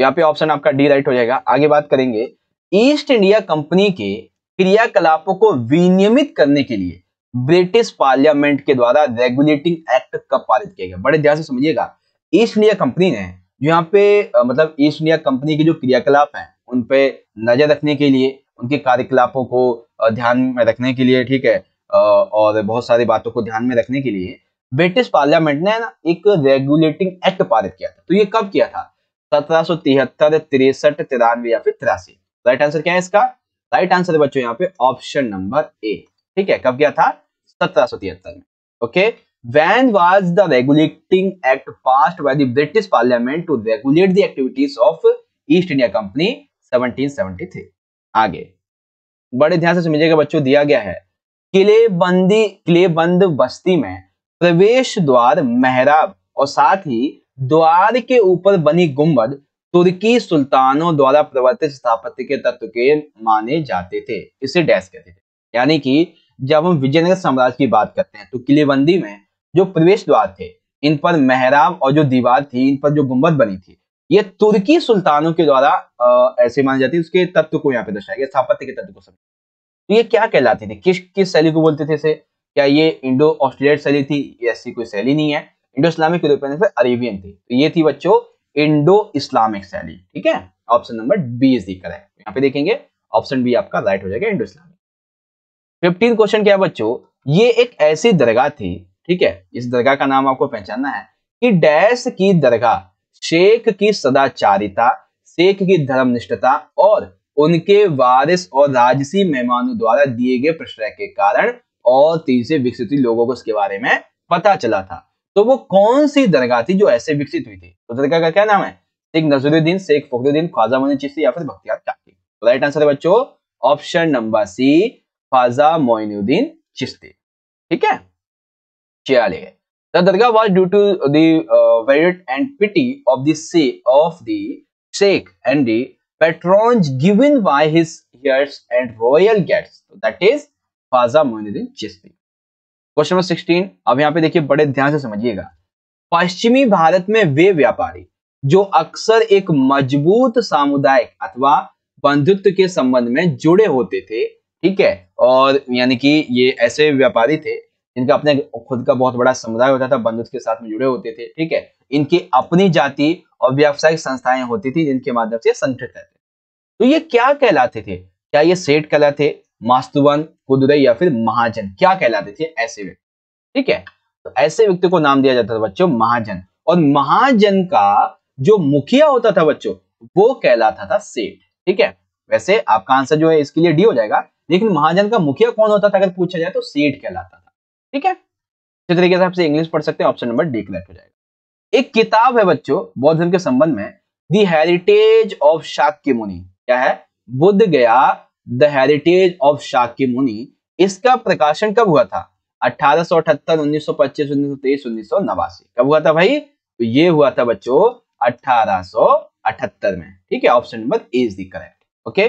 यहाँ पे ऑप्शन आपका डी राइट हो जाएगा आगे बात करेंगे ईस्ट इंडिया कंपनी के क्रियाकलापों को विनियमित करने के लिए ब्रिटिश पार्लियामेंट के द्वारा रेगुलेटिंग एक्ट कब पारित किया गया बड़े ध्यान से समझिएगा ईस्ट इंडिया कंपनी ने जो यहाँ पे मतलब ईस्ट इंडिया कंपनी के जो क्रियाकलाप हैं उन पे नजर रखने के लिए उनके कार्यकलापों को ध्यान में रखने के लिए ठीक है और बहुत सारी बातों को ध्यान में रखने के लिए ब्रिटिश पार्लियामेंट ने ना एक रेगुलेटिंग एक्ट पारित किया था तो ये कब किया था सत्रह सो तिहत्तर तिरसठ तिरानवे या फिर तिरासी राइट आंसर क्या है इसका राइट आंसर बच्चों यहाँ पे ऑप्शन नंबर ए ठीक है कब किया था सत्रह सो तिहत्तर में okay when was the regulating act pass British parliament to regulate the activities of East India Company seventeen आगे बड़े ध्यान से समझिएगा बच्चों दिया गया है किलेबंदी किलेबंद बस्ती में प्रवेश द्वार मेहराब और साथ ही द्वार के ऊपर बनी गुम्बद तुर्की सुल्तानों द्वारा प्रवर्तित स्थापत्य के तत्व के माने जाते थे इसे डैश कहते थे यानी कि जब हम विजयनगर साम्राज्य की बात करते हैं तो किलेबंदी में जो प्रवेश द्वार थे इन पर मेहराब और जो दीवार थी इन पर जो गुम्बद बनी थी ये तुर्की सुल्तानों के द्वारा ऐसे माने जाती है उसके तत्व को यहाँ पे दर्शाया गया स्थापत्य के तत्व को समझ तो ये क्या कहलाती थी किस किस शैली को बोलते थे इसे क्या ये इंडो ऑस्ट्रेलियन शैली थी ऐसी कोई शैली नहीं है इंडो इस्लामिक अरेबियन थी तो ये थी बच्चों इंडो इस्लामिक शैली ठीक है option number B is the correct यहाँ पे देखेंगे ऑप्शन बी आपका राइट हो जाएगा इंडो इस्लामिक फिफ्टीन क्वेश्चन क्या बच्चों ये एक ऐसी दरगाह थी ठीक है इस दरगाह का नाम आपको पहचानना है कि डैश की दरगाह शेख की सदाचारिता शेख की धर्मनिष्ठता और उनके वारिस और राजसी मेहमानों द्वारा दिए गए प्रश्रय के कारण और तीसरे से विकसित हुई लोगों को इसके बारे में पता चला था तो वो कौन सी दरगाह थी जो ऐसे विकसित हुई थी तो दरगाह का क्या नाम है शेख नजरुद्दीन शेख फखरुद्दीन ख्वाजा मोइन चिश्ती या फिर बख्तियार काकी राइट आंसर है बच्चों option number C Khwaja Moinuddin Chishti ठीक है चलिए the dargah was due to the verity and piety of the the say uh, the patrons given by his heirs and royal guests so that is Faza Moinuddin Chispi. Question number 16 अब यहाँ पे देखिए बड़े ध्यान से समझिएगा पश्चिमी भारत में वे व्यापारी जो अक्सर एक मजबूत सामुदायिक अथवा बंधुत्व के संबंध में जुड़े होते थे ठीक है और यानी कि ये ऐसे व्यापारी थे जिनका अपने खुद का बहुत बड़ा समुदाय होता था बंधुत्व के साथ में जुड़े होते थे ठीक है इनकी अपनी जाति और व्यावसायिक संस्थाएं होती थी जिनके माध्यम से संगठित रहते तो ये क्या कहलाते थे क्या ये सेठ कहलाते मास्तुवन कुदरे या फिर महाजन क्या कहलाते थे ऐसे व्यक्ति ठीक है तो ऐसे व्यक्ति को नाम दिया जाता था बच्चों महाजन और महाजन का जो मुखिया होता था बच्चों वो कहलाता था सेठ ठीक है वैसे आपका आंसर जो है इसके लिए डी हो जाएगा लेकिन महाजन का मुखिया कौन होता था अगर पूछा जाए तो सेठ कहलाता था ठीक है इसी तरीके से आपसे इंग्लिश पढ़ सकते हैं ऑप्शन नंबर डी कलेक्ट हो जाएगा एक किताब है बच्चों बौद्ध धर्म के संबंध में दी हेरिटेज ऑफ शाक्य मुनि क्या है Buddha Gaya the heritage of Shakya मुनि इसका प्रकाशन कब हुआ था अठारह सौ अठहत्तर उन्नीस सौ पच्चीस उन्नीस सौ तेईस उन्नीस सौ नवासी कब हुआ था भाई तो ये हुआ था बच्चों अठारह सौ अठहत्तर में ठीक है option number A is the correct okay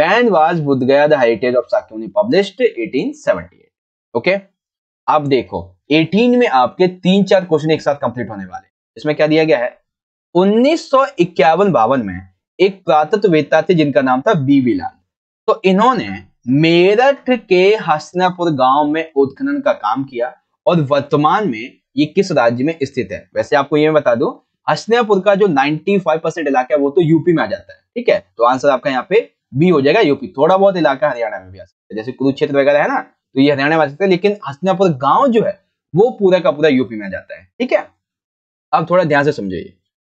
when was Bodh Gaya the heritage of Shakya मुनि पब्लिश्ड एट ओके अब देखो 18 में आपके तीन चार क्वेश्चन एक साथ कंप्लीट होने वाले इसमें क्या दिया गया है उन्नीस सौ इक्यावन बावन में एक पुरातत्ववेत्ता थे जिनका नाम था बी लाल तो इन्होंने मेरठ के हसनापुर गांव में उत्खनन का काम किया और वर्तमान में ये किस राज्य में स्थित है वैसे आपको ये बता दू हसनापुर का जो 95 परसेंट इलाका है वो तो यूपी में आ जाता है ठीक है तो आंसर आपका यहाँ पे बी हो जाएगा यूपी थोड़ा बहुत इलाका हरियाणा में भी आ सकता है जैसे कुरुक्षेत्र वगैरह है ना तो ये हरियाणा में आ सकता है लेकिन हसनापुर गाँव जो है वो पूरा का पूरा यूपी में आ जाता है ठीक है अब थोड़ा ध्यान से समझिए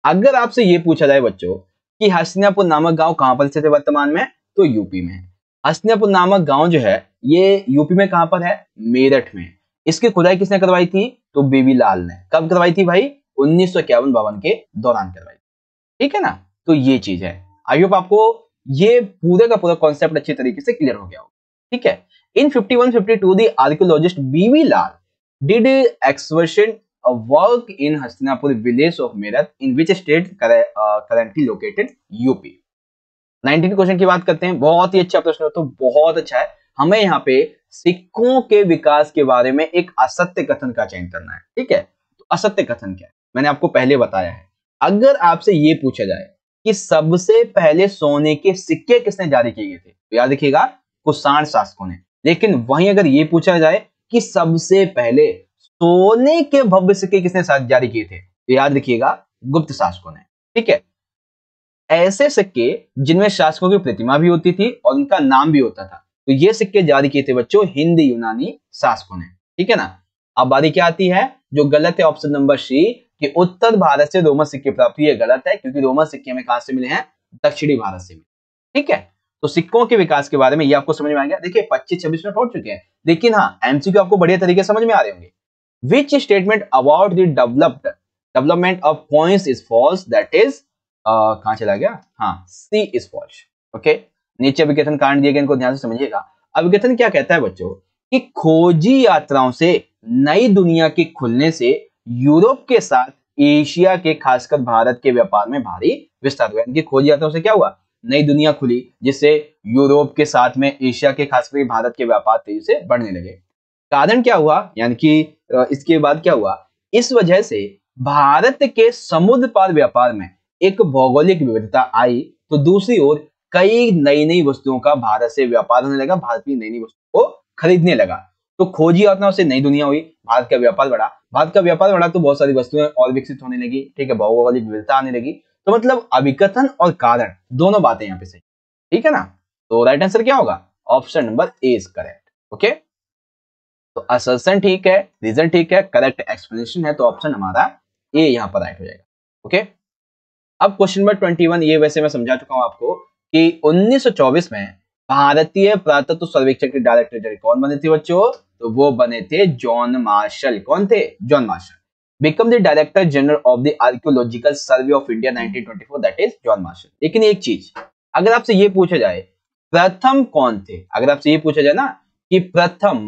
अगर आपसे ये पूछा जाए बच्चों कि हस्तिनापुर नामक गांव कहां पर स्थित है वर्तमान में तो यूपी में हस्तिनापुर नामक गांव जो है ये यूपी में कहां पर है मेरठ में इसकी खुदाई किसने करवाई थी तो बेबी लाल ने कब करवाई थी भाई उन्नीस सौ बावन के दौरान करवाई ठीक है ना तो ये चीज है आई होप आपको ये पूरे का पूरा कॉन्सेप्ट अच्छे तरीके से क्लियर हो गया होगा ठीक है in fifty one fifty two the archaeologist B B Lal did excavation work in Hastinapur village of of in which state currently located UP nineteen question की बात करते हैं बहुत ही अच्छा प्रश्न तो बहुत अच्छा है हमें यहाँ पे सिक्कों के विकास के बारे में एक असत्य कथन का चयन करना है ठीक है तो असत्य कथन क्या है मैंने आपको पहले बताया है अगर आपसे ये पूछा जाए कि सबसे पहले सोने के सिक्के किसने जारी किए गए थे तो याद रखिएगा कुसाण शासकों ने लेकिन वहीं अगर ये पूछा जाए कि सबसे पहले सोने के भव्य सिक्के किसने साथ जारी किए थे तो याद रखिएगा गुप्त शासकों ने ठीक है ऐसे सिक्के जिनमें शासकों की प्रतिमा भी होती थी और उनका नाम भी होता था तो ये सिक्के जारी किए थे बच्चों हिंदी यूनानी शासकों ने ठीक है ना अब बारी क्या आती है जो गलत है ऑप्शन नंबर सी कि उत्तर भारत से रोमन सिक्के प्राप्त हुए गलत है क्योंकि रोमन सिक्के हमें कहां से मिले हैं दक्षिणी भारत से मिले ठीक है तो सिक्कों के विकास के बारे में ये आपको समझ में आ गया देखिए पच्चीस छब्बीस में पहुंच चुके हैं लेकिन हाँ एमसीक्यू आपको बढ़िया तरीके समझ में आ रहे होंगे which statement about the developed development of coins is false that is uh, कहाँ चला गया हाँ सी इज फॉल्स ओके नीचे अभिकथन कारण दिए गए इनको ध्यान से समझिएगा अभिकथन क्या कहता है बच्चों कि खोजी यात्राओं से नई दुनिया के खुलने से यूरोप के साथ एशिया के खासकर भारत के व्यापार में भारी विस्तार हुआ इनकी खोज यात्राओं से क्या हुआ नई दुनिया खुली जिससे यूरोप के साथ में एशिया के खासकर भारत के व्यापार तेजी से बढ़ने लगे कारण क्या हुआ यानी कि इसके बाद क्या हुआ इस वजह से भारत के समुद्र पार व्यापार में एक भौगोलिक विविधता आई तो दूसरी ओर कई नई नई वस्तुओं का भारत से व्यापार होने लगा की नई नई वस्तुओं को खरीदने लगा तो खोजी यात्राओं से नई दुनिया हुई भारत का व्यापार बढ़ा भारत का व्यापार बढ़ा तो बहुत सारी वस्तुएं और विकसित होने लगी ठीक है भौगोलिक विविधता आने लगी तो मतलब अभिकथन और कारण दोनों बातें यहाँ पे सही ठीक है ना तो राइट आंसर क्या होगा option number A is correct okay तो असर्सन ठीक है रीजन ठीक है करेक्ट एक्सप्लेनेशन है तो ऑप्शन हमारा ए यहाँ पर राइट हो जाएगा ओके अब क्वेश्चन नंबर ट्वेंटी वन ये वैसे मैं समझा चुका हूँ आपको कि 1924 में भारतीय पुरातत्व सर्वेक्षण के डायरेक्टर जनरल कौन बने थे बच्चों तो वो बने थे जॉन मार्शल कौन थे John Marshall become the director general of the archaeological survey of India 1924 that is John Marshall लेकिन एक चीज अगर आपसे ये पूछा जाए प्रथम कौन थे अगर आपसे ये पूछा जाए ना कि प्रथम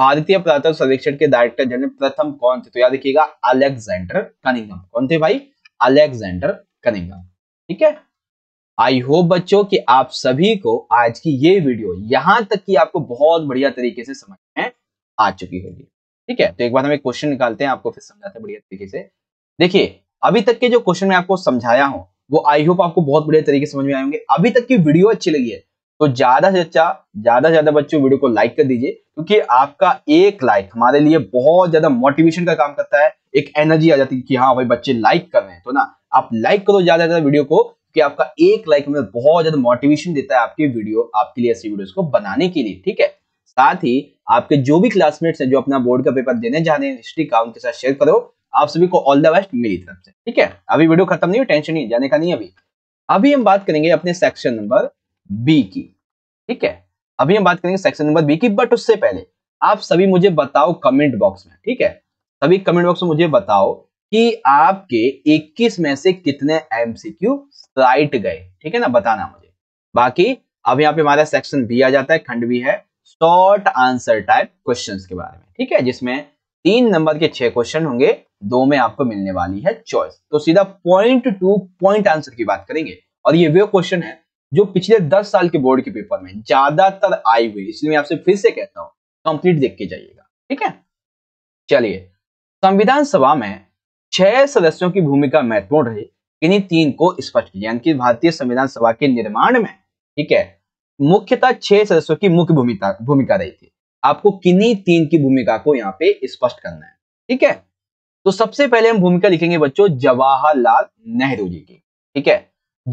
भारतीय पुरातत्व सर्वेक्षण के डायरेक्टर जनरल प्रथम कौन थे तो याद रखिएगा अलेक्जेंडर कनिंगम कौन थे भाई अलेक्जेंडर कनिंगम ठीक है आई होप बच्चों कि आप सभी को आज की ये वीडियो यहां तक की आपको बहुत बढ़िया तरीके से समझ में आ चुकी होगी ठीक है तो एक बार हम एक क्वेश्चन निकालते हैं आपको फिर समझाते हैं बढ़िया तरीके से देखिए अभी तक के जो क्वेश्चन मैं आपको समझाया हूं वो आई होप आपको बहुत बढ़िया तरीके से समझ में आएंगे अभी तक की वीडियो अच्छी लगी है तो ज्यादा से अच्छा ज्यादा से ज्यादा बच्चों वीडियो को लाइक कर दीजिए क्योंकि आपका एक लाइक हमारे लिए बहुत ज्यादा मोटिवेशन का काम करता है एक एनर्जी आ जाती है कि हाँ भाई बच्चे लाइक कर रहे हैं तो ना आप लाइक करो ज्यादा से ज्यादा वीडियो को कि आपका एक लाइक में बहुत ज्यादा मोटिवेशन देता है आपकी वीडियो आपके लिए ऐसी वीडियो को बनाने के लिए ठीक है साथ ही आपके जो भी क्लासमेट्स हैं जो अपना बोर्ड का पेपर देने जा रहे हैं हिस्ट्री का उनके साथ शेयर करो आप सभी को ऑल द बेस्ट मेरी तरफ से ठीक है अभी वीडियो खत्म नहीं हो टेंशन नहीं जाने का नहीं अभी अभी हम बात करेंगे अपने सेक्शन नंबर बी की ठीक है अभी हम बात करेंगे सेक्शन नंबर बी की बट उससे पहले आप सभी मुझे बताओ कमेंट बॉक्स में ठीक है सभी कमेंट बॉक्स में मुझे बताओ कि आपके 21 में से कितने एमसीक्यू राइट गए ठीक है ना बताना मुझे बाकी अब यहाँ पे हमारा सेक्शन बी आ जाता है खंड भी है शॉर्ट आंसर टाइप क्वेश्चंस के बारे में ठीक है जिसमें तीन नंबर के छह क्वेश्चन होंगे दो में आपको मिलने वाली है चॉइस तो सीधा पॉइंट टू पॉइंट आंसर की बात करेंगे और ये वे क्वेश्चन है जो पिछले दस साल के बोर्ड के पेपर में ज्यादातर आई हुई इसलिए मैं आपसे फिर से कहता हूं कंप्लीट देख के जाइएगा ठीक है चलिए संविधान सभा में छह सदस्यों की भूमिका महत्वपूर्ण रही इन्हीं तीन को स्पष्ट किया यानी कि भारतीय संविधान सभा के निर्माण में ठीक है मुख्यतः छह सदस्यों की मुख्य भूमिका भूमिका रही थी आपको किन्हीं तीन की भूमिका को यहाँ पे स्पष्ट करना है ठीक है तो सबसे पहले हम भूमिका लिखेंगे बच्चों जवाहरलाल नेहरू जी की ठीक है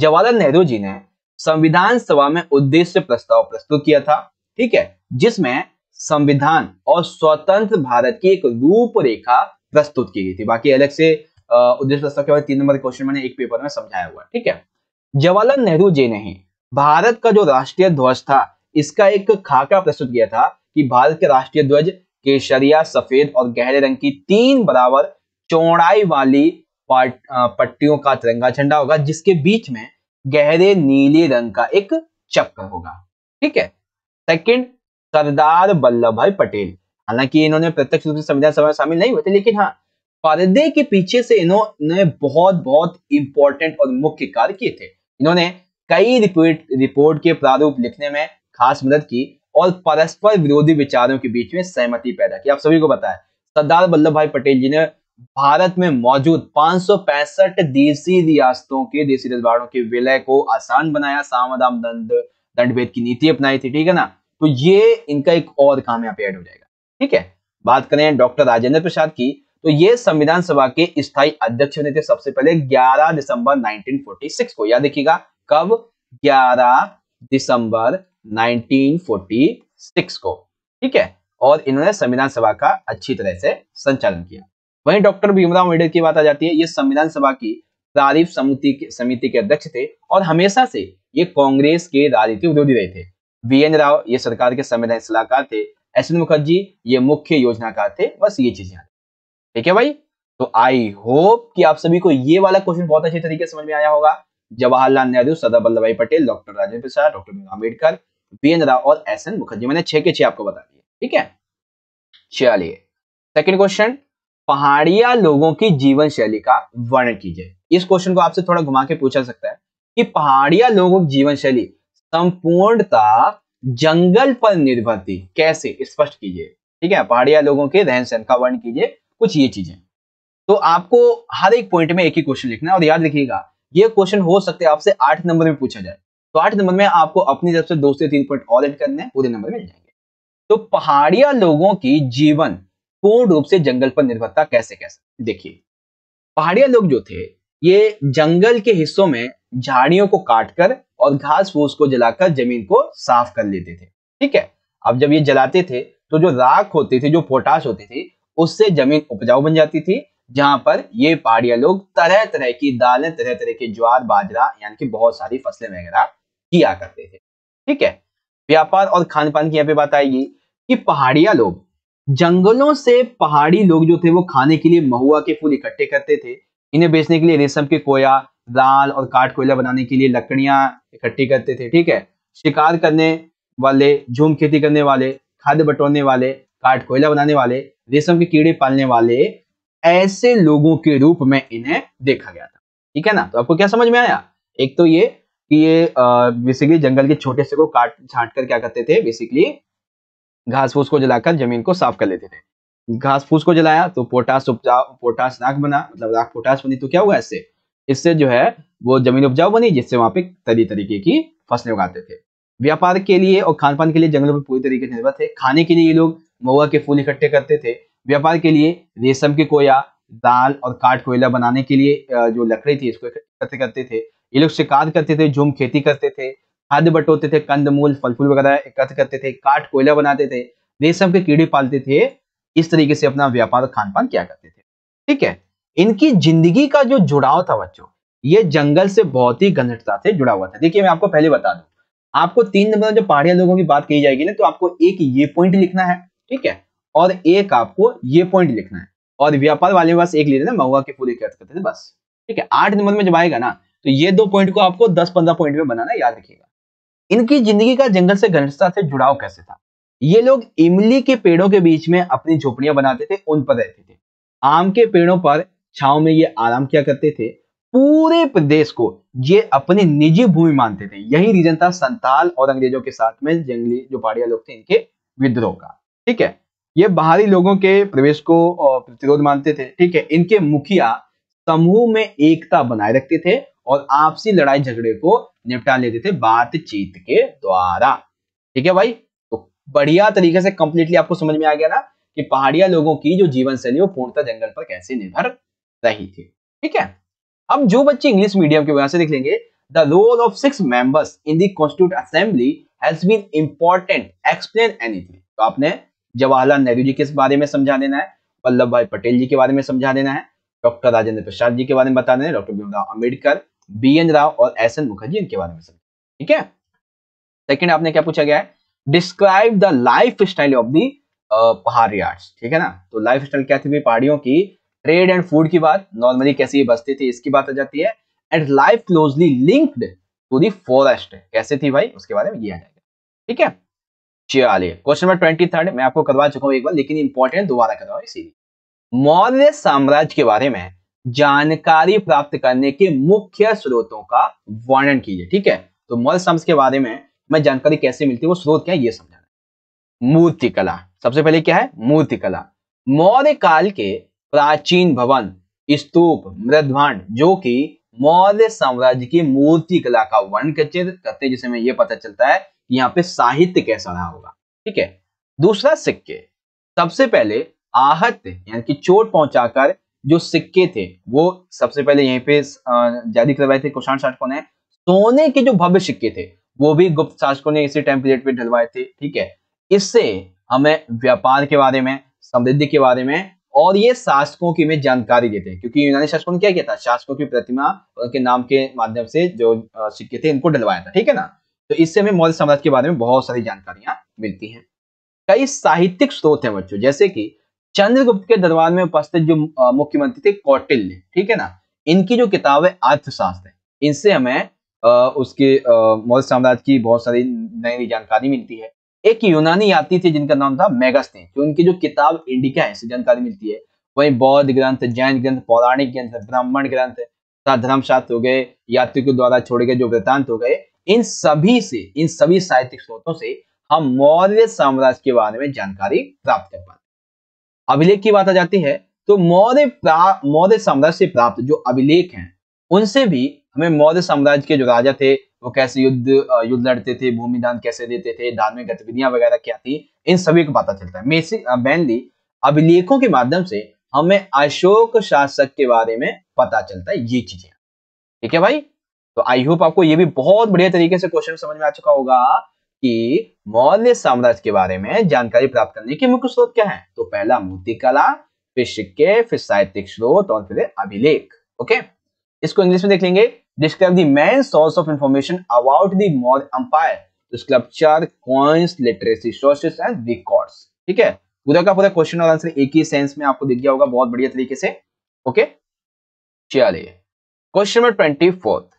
जवाहरलाल नेहरू जी ने संविधान सभा में उद्देश्य प्रस्ताव प्रस्तुत किया था ठीक है जिसमें संविधान और स्वतंत्र भारत की एक रूपरेखा प्रस्तुत की गई थी बाकी अलग से उद्देश्य प्रस्ताव के बाद तीन नंबर क्वेश्चन मैंने एक पेपर में समझाया हुआ ठीक है जवाहरलाल नेहरू जी ने भारत का जो राष्ट्रीय ध्वज था इसका एक खाका प्रस्तुत किया था कि भारत के राष्ट्रीय ध्वज केसरिया सफेद और गहरे रंग की तीन बराबर चौड़ाई वाली पट्टियों का तिरंगा झंडा होगा जिसके बीच में गहरे नीले रंग का एक चक्र होगा ठीक है सेकंड सरदार वल्लभ भाई पटेल हालांकि इन्होंने प्रत्यक्ष रूप से संविधान सभा में शामिल नहीं हुए थे लेकिन हाँ पर्दे के पीछे से इन्होंने बहुत बहुत इंपॉर्टेंट और मुख्य कार्य किए थे इन्होंने कई रिपोर्ट रिपोर्ट के प्रारूप लिखने में खास मदद की और परस्पर विरोधी विचारों के बीच में सहमति पैदा की आप सभी को बताया सरदार वल्लभ भाई पटेल जी ने भारत में मौजूद पांच देसी रियासतों के देसी रजवाड़ों के विलय को आसान बनाया सामदाम दंड दंडभेद की नीति अपनाई थी ठीक है ना तो ये इनका एक और काम यहाँ पे ऐड हो जाएगा ठीक है बात करें डॉक्टर राजेंद्र प्रसाद की तो ये संविधान सभा के स्थायी अध्यक्ष बने थे सबसे पहले 11 दिसंबर 1946 को याद देखिएगा कब 11 दिसंबर 1946 को ठीक है और इन्होंने संविधान सभा का अच्छी तरह से संचालन किया वहीं डॉक्टर भीमराव अम्बेडकर की बात आ जाती है ये संविधान सभा की तारीफ समिति समिति के अध्यक्ष थे और हमेशा से ये कांग्रेस के राजनीतिक विरोधी रहे थे बी एन राव ये सरकार के संविधान सलाहकार थे एस एन मुखर्जी ये मुख्य योजनाकार थे बस ये चीजें ठीक है भाई तो आई होप कि आप सभी को ये वाला क्वेश्चन बहुत अच्छे तरीके से समझ में आया होगा Jawaharlal Nehru Sardar Vallabh Bhai Patel doctor Rajendra Prasad doctor Bhimrao Ambedkar B N Rau और एस एन मुखर्जी मैंने छह के छह आपको बता दिए ठीक है चलिए सेकेंड क्वेश्चन पहाड़िया लोगों की जीवन शैली का वर्णन कीजिए इस क्वेश्चन को आपसे थोड़ा घुमा के पूछा सकता है कि पहाड़िया लोगों की जीवन शैली संपूर्णता जंगल पर निर्भर थी कैसे स्पष्ट कीजिए ठीक है पहाड़िया लोगों के रहन सहन का वर्णन कीजिए कुछ ये चीजें तो आपको हर एक पॉइंट में एक ही क्वेश्चन लिखना है और याद रखिएगा ये क्वेश्चन हो सकते हैं आपसे आठ नंबर में पूछा जाए तो आठ नंबर में आपको अपनी तरफ से दो से तीन पॉइंट और एड करने पूरे नंबर मिल जाएंगे तो पहाड़िया लोगों की जीवन पूर्ण रूप से जंगल पर निर्भरता कैसे कैसे देखिए पहाड़िया लोग जो थे ये जंगल के हिस्सों में झाड़ियों को काटकर और घास फूस को जलाकर जमीन को साफ कर लेते थे ठीक है अब जब ये जलाते थे तो जो राख होती थी जो पोटाश होती थी उससे जमीन उपजाऊ बन जाती थी जहां पर ये पहाड़िया लोग तरह तरह की दालें तरह तरह के ज्वार बाजरा यानी कि बहुत सारी फसलें वगैरह किया करते थे ठीक है व्यापार और खान पान की यहाँ पे बात आएगी कि पहाड़िया लोग जंगलों से पहाड़ी लोग जो थे वो खाने के लिए महुआ के फूल इकट्ठे करते थे इन्हें बेचने के लिए रेशम के कोया दाल और काट कोयला बनाने के लिए लकड़ियां इकट्ठी करते थे ठीक है शिकार करने वाले झूम खेती करने वाले खाद्य बटोरने वाले काट कोयला बनाने वाले रेशम के कीड़े पालने वाले ऐसे लोगों के रूप में इन्हें देखा गया था ठीक है ना तो आपको क्या समझ में आया एक तो ये कि ये बेसिकली जंगल के छोटे से को काट छांट कर क्या करते थे बेसिकली घास फूस को जलाकर जमीन को साफ कर लेते थे घास फूस को जलाया तो पोटास उपजाऊ पोटास राख बना मतलब राख पोटास बनी तो क्या हुआ इससे इससे जो है वो जमीन उपजाऊ बनी जिससे वहां पे तरी तरीके की फसलें उगाते थे व्यापार के लिए और खान पान के लिए जंगलों पर पूरी तरीके से निर्भर थे खाने के लिए ये लोग महुआ के फूल इकट्ठे करते थे व्यापार के लिए रेशम के कोया दाल और काट कोयला बनाने के लिए जो लकड़ी थी इसको इकट्ठे करते थे ये लोग शिकार करते थे झूम खेती करते थे खाद्य बटोते थे कंद मूल फल फूल वगैरह एकत्र करते थे काठ कोयला बनाते थे रेशम के कीड़े पालते थे इस तरीके से अपना व्यापार खान पान किया करते थे ठीक है इनकी जिंदगी का जो जुड़ाव था बच्चों ये जंगल से बहुत ही घनिष्ठता से जुड़ा हुआ था देखिए मैं आपको पहले बता दूं आपको तीन नंबर जो पहाड़िया लोगों की बात कही जाएगी ना तो आपको एक ये पॉइंट लिखना है ठीक है और एक आपको ये पॉइंट लिखना है और व्यापार वाले बस एक ले लेना महुआ के पूरे करते थे बस ठीक है आठ नंबर में जब आएगा ना तो ये दो पॉइंट को आपको दस पंद्रह पॉइंट में बनाना याद रखिएगा इनकी जिंदगी का जंगल से घनिष्ठता से जुड़ाव कैसे था ये लोग इमली के पेड़ों के बीच में अपनी झोपड़ियां बनाते थे उन पर रहते थे आम के पेड़ों पर छाव में ये आराम किया करते थे पूरे प्रदेश को ये अपनी निजी भूमि मानते थे यही रीजन था संताल और अंग्रेजों के साथ में जंगली जो पहाड़िया लोग थे इनके विद्रोह का ठीक है ये बाहरी लोगों के प्रवेश को प्रतिरोध मानते थे ठीक है इनके मुखिया समूह में एकता बनाए रखते थे और आपसी लड़ाई झगड़े को निपटा लेते थे बातचीत के द्वारा ठीक है भाई तो बढ़िया तरीके से कंप्लीटली आपको समझ में आ गया ना कि पहाड़िया लोगों की जो जीवन शैली वो पूर्णतः जंगल पर कैसे निर्भर रही थी ठीक है अब जो बच्चे इंग्लिश मीडियम की वजह से देख लेंगे the role of six members in the constituent assembly has been important explain तो आपने जवाहरलाल नेहरू जी के बारे में समझा देना है वल्लभ भाई पटेल जी के बारे में समझा देना है डॉक्टर राजेंद्र प्रसाद जी के बारे में बता देना है doctor Bhimrao Ambedkar B N Rau और एस एन मुखर्जी इनके बारे में समझ ठीक है सेकेंड आपने क्या पूछा गया है describe the lifestyle of the Pahari arts ठीक है ना तो लाइफ स्टाइल क्या थी पहाड़ियों की ट्रेड एंड फूड की बात नॉर्मली कैसी ये थी इसकी बात आ जाती है and life closely linked to the forest कैसे थी भाई उसके बारे में यह आ जाएगा ठीक है चलिए क्वेश्चन नंबर ट्वेंटी थर्ड मैं आपको करवा चुका हूँ एक बार लेकिन इंपॉर्टेंट दोबारा करवाऊ सीरीज मौर्य साम्राज्य के बारे में जानकारी प्राप्त करने के मुख्य स्रोतों का वर्णन कीजिए ठीक है तो मौर्य सम्स के बारे में मैं जानकारी कैसे मिलती है वो स्रोत क्या है ये समझाना मूर्तिकला सबसे पहले क्या है मूर्तिकला मौर्य काल के प्राचीन भवन स्तूप मृदभांड जो कि मौर्य साम्राज्य की मूर्ति कला का वर्णन करते हैं जिसे हमें यह पता चलता है कि यहाँ पे साहित्य कैसा रहा होगा ठीक है दूसरा सिक्के सबसे पहले आहत यानी कि चोट पहुंचाकर जो सिक्के थे वो सबसे पहले यहीं पे जारी करवाए थे कुशाण शासकों ने सोने के जो भव्य सिक्के थे वो भी गुप्त शासकों ने इसी टाइम पीरियड पे ढलवाए थे ठीक है इससे हमें व्यापार के बारे में समृद्धि के बारे में और ये शासकों की में जानकारी देते हैं क्योंकि यूनानी शासकों ने क्या किया था शासकों की प्रतिमा उनके नाम के माध्यम से जो सिक्के थे इनको डलवाया था ठीक है ना तो इससे हमें मौर्य साम्राज्य के बारे में बहुत सारी जानकारियां मिलती हैं कई साहित्यिक स्रोत हैं बच्चों जैसे कि चंद्रगुप्त के दरबार में उपस्थित जो मुख्यमंत्री थे कौटिल्य ठीक है ना इनकी जो किताब है अर्थशास्त्र इनसे हमें आ, उसके मौर्य साम्राज्य की बहुत सारी नई नई जानकारी मिलती है एक यूनानी यात्री थे जिनका नाम था मेगास्ते तो उनकी जो किताब इंडिका है जानकारी मिलती है वहीं बौद्ध ग्रंथ जैन ग्रंथ पौराणिक ग्रंथ ब्राह्मण ग्रंथ तथा धर्मशास्त्र हो गए यात्रियों के द्वारा छोड़े गए जो वृतांत हो गए इन सभी से इन सभी साहित्यिक स्रोतों से हम मौर्य साम्राज्य के बारे में जानकारी प्राप्त कर पाते अभिलेख की बात आ जाती है तो मौर्य मौर्य साम्राज्य से प्राप्त जो अभिलेख हैं उनसे भी हमें मौर्य साम्राज्य के जो राजा थे वो कैसे युद्ध युद्ध लड़ते थे भूमिदान कैसे देते थे धार्मिक गतिविधियां वगैरह क्या थी इन सभी को पता चलता है मेसिक बैनली अभिलेखों के माध्यम से हमें अशोक शासक के बारे में पता चलता है ये चीजें ठीक है भाई तो आई होप आपको ये भी बहुत बढ़िया तरीके से क्वेश्चन समझ में आ चुका होगा कि मौर्य साम्राज्य के बारे में जानकारी प्राप्त करने के मुख्य स्रोत क्या है तो पहला कला फिर सिक्के फिर साहित्यिक स्रोत और फिर अभिलेख ओके इसको इंग्लिश में देख लेंगे describe the main source of information about the Maurya empire तो sculpture coins literacy sources and records ठीक है पूरा का पूरा क्वेश्चन और आंसर एक ही सेंस में आपको दिख गया होगा बहुत बढ़िया तरीके से ओके चलिए question number twenty fourth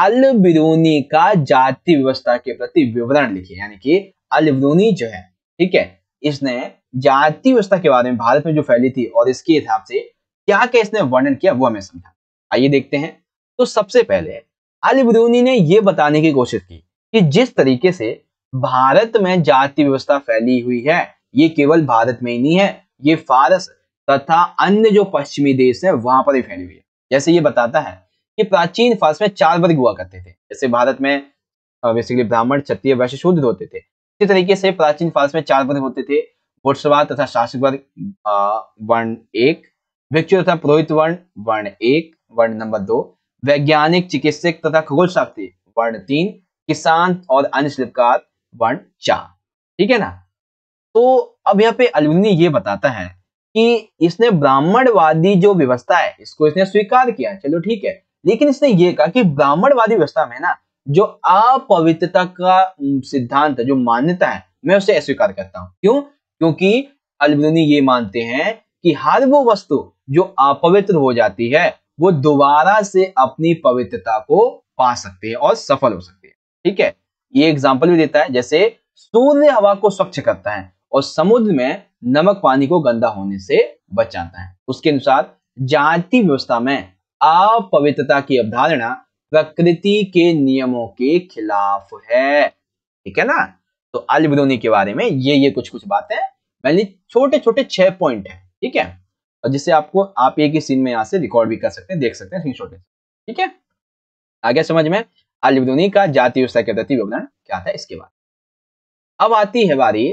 Al Biruni का जाति व्यवस्था के प्रति विवरण लिखे यानी कि अल बिरूनी जो है ठीक है इसने जाति व्यवस्था के बारे में भारत में जो फैली थी और इसके हिसाब से क्या क्या इसने वर्णन किया वो हमें समझा आइए देखते हैं तो सबसे पहले अल बिरूनी ने यह बताने की कोशिश की कि जिस तरीके से भारत में जाति व्यवस्था फैली हुई है ये केवल भारत में ही नहीं है ये फारस तथा अन्य जो पश्चिमी देश है वहां पर ही फैली हुई है जैसे ये बताता है कि प्राचीन फारस में चार वर्ग हुआ करते थे जैसे भारत में बेसिकली ब्राह्मण क्षत्रिय वैश्य शूद्र होते थे इसी तरीके से प्राचीन फारस में चार वर्ग होते थे घोटसवार तथा शासक वर्ग वर्ण एक भिक्षु तथा पुरोहित वर्ण वर्ण एक वर्ण नंबर दो वैज्ञानिक चिकित्सक तथा खगोल शास्त्री वर्ण तीन किसान और अन्य शिल्पकार वर्ण चार ठीक है ना तो अब यहाँ पे अलविनी ये बताता है कि इसने ब्राह्मणवादी जो व्यवस्था है इसको इसने स्वीकार किया चलो ठीक है लेकिन इसने ये कहा कि ब्राह्मणवादी व्यवस्था में ना जो अपवित्रता का सिद्धांत जो मान्यता है मैं उसे अस्वीकार करता हूँ क्यों क्योंकि अलबरूनी ये मानते हैं कि हर वो वस्तु जो अपवित्र हो जाती है वो दोबारा से अपनी पवित्रता को पा सकते है और सफल हो सकती है ठीक है ये एग्जाम्पल भी देता है जैसे सूर्य हवा को स्वच्छ करता है और समुद्र में नमक पानी को गंदा होने से बचाता है उसके अनुसार जाति व्यवस्था में अपवित्रता की अवधारणा प्रकृति के नियमों के खिलाफ है ठीक है ना तो अलविदोनी के बारे में ये ये कुछ कुछ बातें मैंने छोटे छोटे छह पॉइंट है ठीक है और जिससे आपको आप एक ही सीन में यहां से रिकॉर्ड भी कर सकते हैं देख सकते हैं स्क्रीन ठीक है आगे समझ में अलविदोनी का जातीय व्यवस्था के प्रति विवरण क्या था इसके बाद अब आती है बारी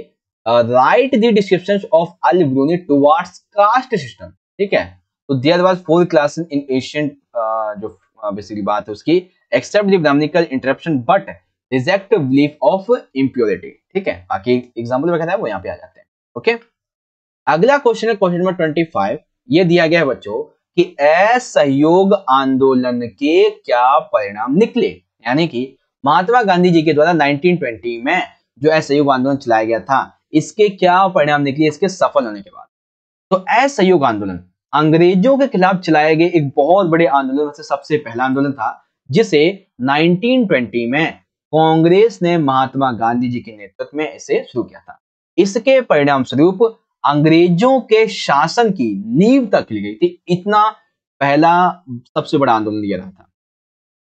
right the description of Al Biruni towards caste system ठीक है तो there was four class in ancient जो बेसिकली uh, बात है उसकी accept brahmanical interpretation but reject belief of impurity ठीक है बाकी एग्जाम्पल वगैरह वो यहाँ पे आ जाते हैं ओके अगला क्वेश्चन है क्वेश्चन नंबर ट्वेंटी फाइव ये दिया गया है बच्चों कि असहयोग आंदोलन के क्या परिणाम निकले यानी कि महात्मा गांधी जी के द्वारा 1920 में जो असहयोग आंदोलन चलाया गया था इसके क्या परिणाम निकले इसके सफल होने के बाद तो असहयोग आंदोलन अंग्रेजों के खिलाफ चलाए गए एक बहुत बड़े आंदोलन में से सबसे पहला आंदोलन था जिसे 1920 में कांग्रेस ने महात्मा गांधी जी के नेतृत्व में इसे शुरू किया था इसके परिणाम स्वरूप अंग्रेजों के शासन की नींव तक ली गई थी इतना पहला सबसे बड़ा आंदोलन यह रहा था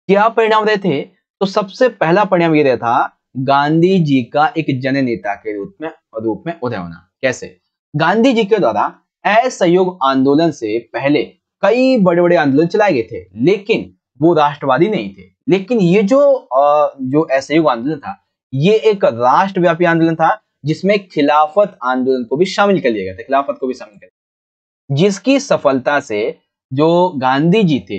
क्या परिणाम रहे थे तो सबसे पहला परिणाम यह रहा था गांधी जी का एक जन नेता के रूप में रूप में उदय होना कैसे गांधी जी के द्वारा असहयोग आंदोलन से पहले कई बड़े बड़े आंदोलन चलाए गए थे लेकिन वो राष्ट्रवादी नहीं थे लेकिन ये जो जो असहयोग आंदोलन था ये एक राष्ट्रव्यापी आंदोलन था जिसमें खिलाफत आंदोलन को भी शामिल कर लिया गया था खिलाफत को भी शामिल कर जिसकी सफलता से जो गांधी जी थे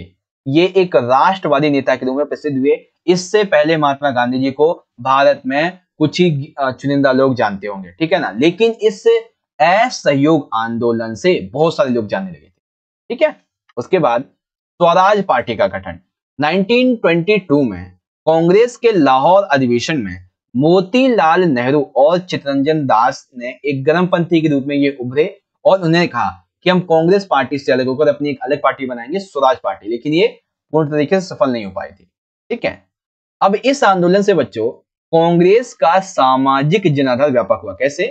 ये एक राष्ट्रवादी नेता के रूप में प्रसिद्ध हुए इससे पहले महात्मा गांधी जी को भारत में कुछ ही चुनिंदा लोग जानते होंगे ठीक है ना लेकिन इस असहयोग आंदोलन से बहुत सारे लोग जाने लगे थे ठीक है उसके बाद स्वराज पार्टी का गठन 1922 में कांग्रेस के लाहौर अधिवेशन में मोतीलाल नेहरू और चितरंजन दास ने एक गर्मपंथी के रूप में ये उभरे और उन्होंने कहा कि हम कांग्रेस पार्टी से अलग होकर अपनी एक अलग पार्टी बनाएंगे स्वराज पार्टी लेकिन ये पूर्ण तरीके से सफल नहीं हो पाई थी ठीक है अब इस आंदोलन से बच्चों कांग्रेस का सामाजिक जनाधार व्यापक हुआ कैसे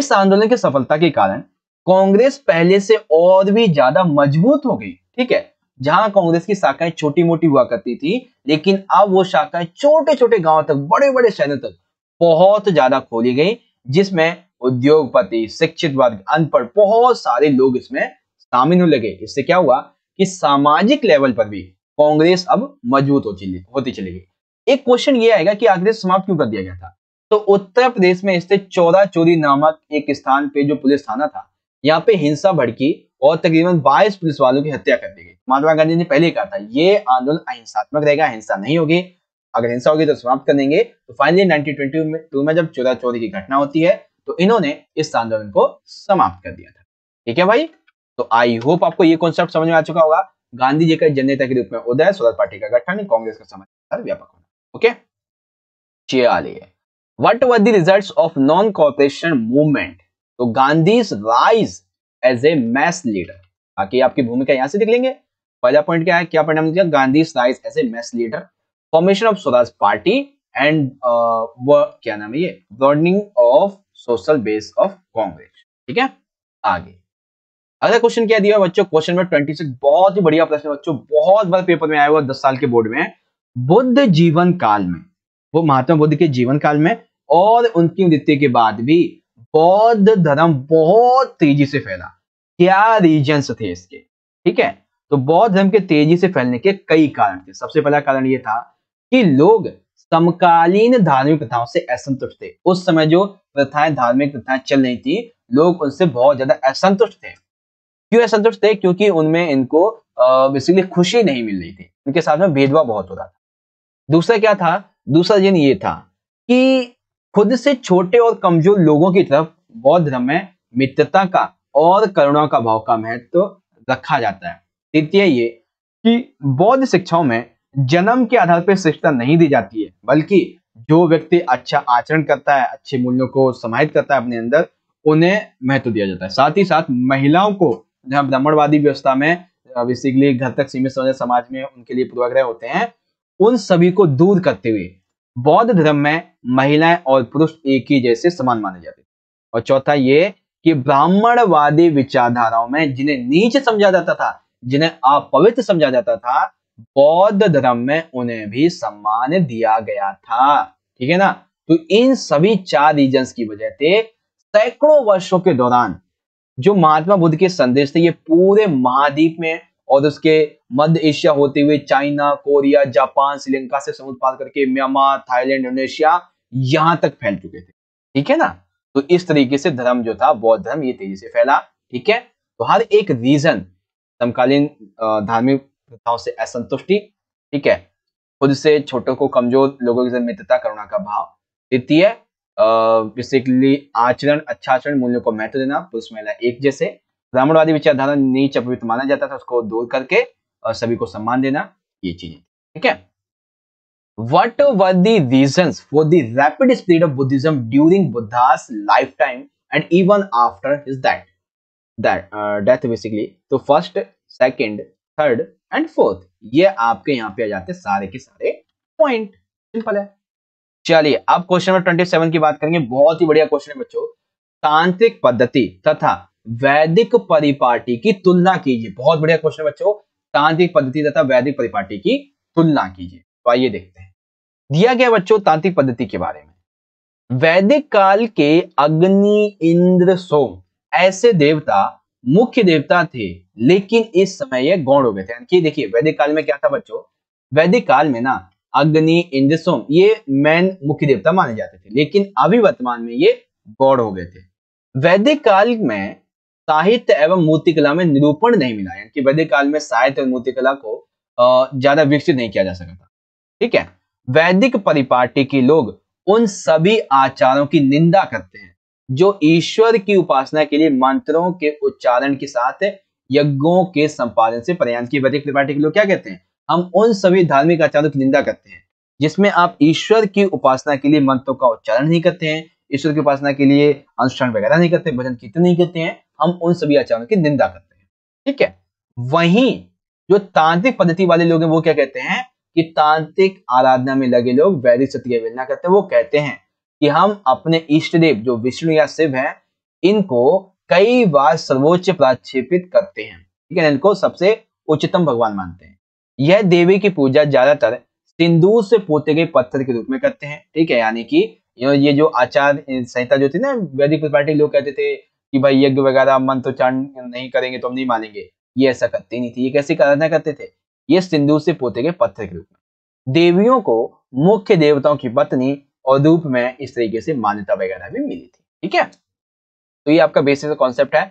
इस आंदोलन की सफलता के कारण कांग्रेस पहले से और भी ज्यादा मजबूत हो गई ठीक है जहां कांग्रेस की शाखाएं छोटी मोटी हुआ करती थी लेकिन अब वो शाखाएं छोटे छोटे गांव तक बड़े बड़े शहरों तक बहुत ज्यादा खोली गई जिसमें उद्योगपति शिक्षित वर्ग अनपढ़ बहुत सारे लोग इसमें शामिल होने लगे इससे क्या हुआ कि सामाजिक लेवल पर भी कांग्रेस अब मजबूत हो होती चली गई एक क्वेश्चन ये आएगा कि आखिर समाप्त क्यों कर दिया गया था तो उत्तर प्रदेश में स्थित चौदह चोरी नामक एक स्थान पे जो पुलिस थाना था यहाँ पे हिंसा भड़की और तकरीबन 22 पुलिस वालों की हत्या कर दी गई महात्मा गांधी ने पहले कहा था ये आंदोलन अहिंसात्मक रहेगा हिंसा नहीं होगी अगर हिंसा होगी तो समाप्त कर देंगे तो फाइनली नाइनटीन में में जब चौदह चोरी की घटना होती है तो इन्होंने इस आंदोलन को समाप्त कर दिया था ठीक है भाई तो आई होप आपको ये कॉन्सेप्ट समझ में आ चुका होगा गांधी जी का जननेता के रूप में उदय स्वराज पार्टी का गठन कांग्रेस का समाचार व्यापक होना ओके चलिए whether the result of non cooperation movement तो Gandhi rise as a mass leader बाकी आपकी भूमिका यहां से देख लेंगे पहला पॉइंट क्या है क्या परिणाम दिया Gandhi rise as a mass leader formation of Swaraj party and uh, क्या नाम है ये broadening of social base of Congress ठीक है आगे अगला क्वेश्चन क्या दिया बच्चों क्वेश्चन नंबर ट्वेंटी सिक्स बहुत ही बढ़िया प्रश्न बच्चों बहुत बार पेपर में आया हुआ दस साल के बोर्ड में बुद्ध जीवन काल में वो महात्मा बुद्ध के जीवन काल में और उनकी मृत्यु के बाद भी बौद्ध धर्म बहुत तेजी से फैला क्या रीजन थे इसके ठीक है तो बौद्ध धर्म के तेजी से फैलने के कई कारण थे सबसे पहला कारण ये था कि लोग समकालीन धार्मिक प्रथाओं से असंतुष्ट थे उस समय जो प्रथाएं धार्मिक प्रथाएं चल रही थी लोग उनसे बहुत ज्यादा असंतुष्ट थे क्यों असंतुष्ट थे क्योंकि उनमें इनको बेसिकली खुशी नहीं मिल रही थी उनके साथ में भेदभाव बहुत हो रहा था दूसरा क्या था दूसरा जिन ये था कि खुद से छोटे और कमजोर लोगों की तरफ बौद्ध धर्म में मित्रता का और करुणा का भाव का महत्व तो रखा जाता है तृतीय ये कि बौद्ध शिक्षाओं में जन्म के आधार पर शिक्षा नहीं दी जाती है बल्कि जो व्यक्ति अच्छा आचरण करता है अच्छे मूल्यों को समाहित करता है अपने अंदर उन्हें महत्व दिया जाता है साथ ही साथ महिलाओं को ब्राह्मणवादी व्यवस्था में बेसिकली घर तक सीमित समाज में उनके लिए पूर्वाग्रह होते हैं उन सभी को दूर करते हुए बौद्ध धर्म में महिलाएं और पुरुष एक ही जैसे समान माने जाते थे और चौथा ये कि ब्राह्मणवादी विचारधाराओं में जिन्हें नीच समझा जाता था जिन्हें अपवित्र समझा जाता था बौद्ध धर्म में उन्हें भी सम्मान दिया गया था ठीक है ना तो इन सभी चार रीजन की वजह से सैकड़ों वर्षों के दौरान जो महात्मा बुद्ध के संदेश थे ये पूरे महाद्वीप में और उसके मध्य एशिया होते हुए चाइना कोरिया जापान श्रीलंका से समुद्र पार करके म्यांमार थाईलैंड इंडोनेशिया यहां तक फैल चुके थे ठीक है ना तो इस तरीके से धर्म जो था बौद्ध धर्म ये तेजी से फैला ठीक है तो हर एक रीजन समकालीन धार्मिक प्रथाओं से असंतुष्टि ठीक है खुद से छोटों को कमजोर लोगों की मित्रता करुणा का भाव द्वितीय बेसिकली आचरण अच्छा आचरण मूल्यों को महत्व देना पुरुष महिला एक जैसे ब्राह्मणवादी विचारधारा नीच अपवित माना जाता था उसको दूर करके और सभी को सम्मान देना ये चीजें ठीक है whether the reason for the rapid speed of Buddhism during Buddha's life time and even after his that death basically तो first second third and fourth ये आपके यहाँ पे आ जाते सारे के सारे पॉइंट सिंपल है चलिए अब क्वेश्चन नंबर ट्वेंटी सेवन की बात करेंगे बहुत ही बढ़िया क्वेश्चन है बच्चों तांत्रिक पद्धति तथा वैदिक परिपाटी की तुलना कीजिए बहुत बढ़िया क्वेश्चन बच्चों तांत्रिक पद्धति तथा वैदिक परिपाटी की तुलना कीजिए तो आइए देखते हैं दिया गया बच्चों तांत्रिक पद्धति के बारे में वैदिक काल के अग्नि इंद्र सोम ऐसे देवता मुख्य देवता थे लेकिन इस समय ये गौण हो गए थे देखिए वैदिक काल में क्या था बच्चों वैदिक काल में ना अग्नि इंद्र सोम ये मैन मुख्य देवता माने जाते थे लेकिन अभी वर्तमान में ये गौड़ हो गए थे वैदिक काल में साहित्य एवं मूर्ति कला में निरूपण नहीं मिला यानी कि वैदिक काल में साहित्य और मूर्ति कला को ज्यादा विकसित नहीं किया जा सका था ठीक है वैदिक परिपाटी के लोग उन सभी आचारों की निंदा करते हैं जो ईश्वर की उपासना के लिए मंत्रों के उच्चारण के साथ यज्ञों के संपादन से पर्यांत की वैदिक परिपाटी के लोग क्या कहते हैं हम उन सभी धार्मिक आचारों की निंदा करते हैं जिसमें आप ईश्वर की उपासना के लिए मंत्रों का उच्चारण नहीं करते हैं ईश्वर की उपासना के लिए अनुष्ठान वगैरह नहीं करते भजन कीर्तन नहीं करते हैं हम उन सभी आचारों की निंदा करते हैं ठीक है वहीं जो तांत्रिक पद्धति वाले लोग हैं वो क्या कहते हैं कि तांत्रिक आराधना में लगे लोग वैदिक सत्य वेलना करते हैं वो कहते हैं कि हम अपने इष्ट देव जो विष्णु या शिव हैं इनको कई बार सर्वोच्च प्राक्षेपित करते हैं ठीक है इनको सबसे उच्चतम भगवान मानते हैं यह देवी की पूजा ज्यादातर सिंदूर से पोते गए पत्थर के रूप में करते हैं ठीक है यानी कि ये जो आचार संहिता जो थी ना वैदिक पार्टी लोग कहते थे कि भाई यज्ञ वगैरह मन तो चंड नहीं करेंगे तो हम नहीं मानेंगे ये ऐसा करते नहीं थे ये कैसे आराधना करते थे ये सिंधु से पोते के पत्थर के रूप में देवियों को मुख्य देवताओं की पत्नी और रूप में इस तरीके से मान्यता वगैरह भी मिली थी ठीक है तो ये आपका बेसिक कॉन्सेप्ट है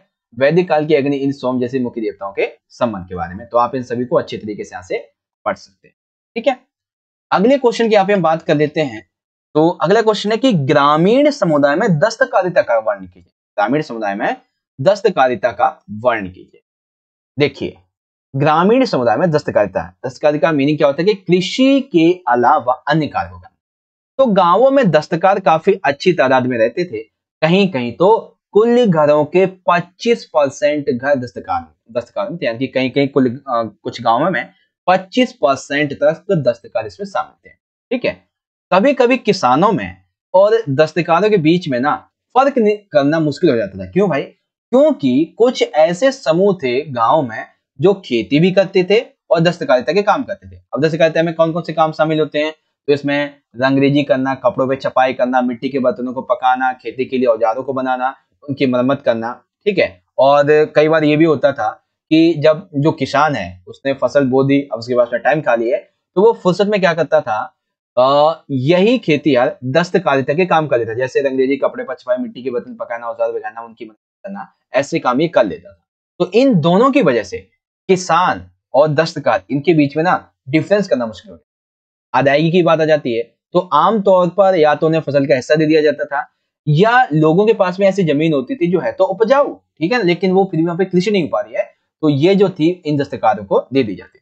वैदिक काल की अग्नि इन सोम जैसे मुख्य देवताओं के संबंध के बारे में तो आप इन सभी को अच्छे तरीके से यहाँ से पढ़ सकते हैं ठीक है अगले क्वेश्चन की आप हम बात कर लेते हैं तो अगला क्वेश्चन है कि ग्रामीण समुदाय में दस्तकारिता का वर्णन कीजिए ग्रामीण समुदाय में दस्तकारिता का वर्णन कीजिए देखिए ग्रामीण समुदाय में दस्तकारिता है दस्तकारिता मीनिंग क्या होता है कि कृषि के अलावा अन्य कार्य होगा तो गांवों में दस्तकार काफी अच्छी तादाद में रहते थे कहीं कहीं तो कुल घरों के 25 परसेंट घर दस्तकार दस्तकार यानी कि कहीं कहीं कुल आ, कुछ गांवों में 25 परसेंट तक दस्तकार इसमें शामिल थे ठीक है कभी कभी किसानों में और दस्तकारों के बीच में ना फर्क करना मुश्किल हो जाता था क्यों भाई क्योंकि कुछ ऐसे समूह थे गांव में जो खेती भी करते थे और दस्तकारिता के काम करते थे अब दस्तकारिता में कौन कौन से काम शामिल होते हैं तो इसमें रंगरेजी करना कपड़ों पे छपाई करना मिट्टी के बर्तनों को पकाना खेती के लिए औजारों को बनाना उनकी मरम्मत करना ठीक है और कई बार ये भी होता था कि जब जो किसान है उसने फसल बो दी अब उसके पास टाइम खाली है तो वो फुर्सत में क्या करता था आ, यही खेती यार तक के काम कर लेता जैसे अंग्रेजी कपड़े पछवाए मिट्टी के बर्तन पकाना औजार बजाना उनकी मदद करना ऐसे काम ये कर लेता था तो इन दोनों की वजह से किसान और दस्तकार इनके बीच में ना डिफरेंस करना मुश्किल हो गया अदायगी की बात आ जाती है तो आमतौर पर या तो उन्हें फसल का हिस्सा दे दिया जाता था या लोगों के पास में ऐसी जमीन होती थी जो है तो उपजाऊ ठीक है लेकिन वो फिर भी वहां पर कृषि नहीं हो पा रही है तो ये जो थी इन दस्तकारों को दे दी जाती थी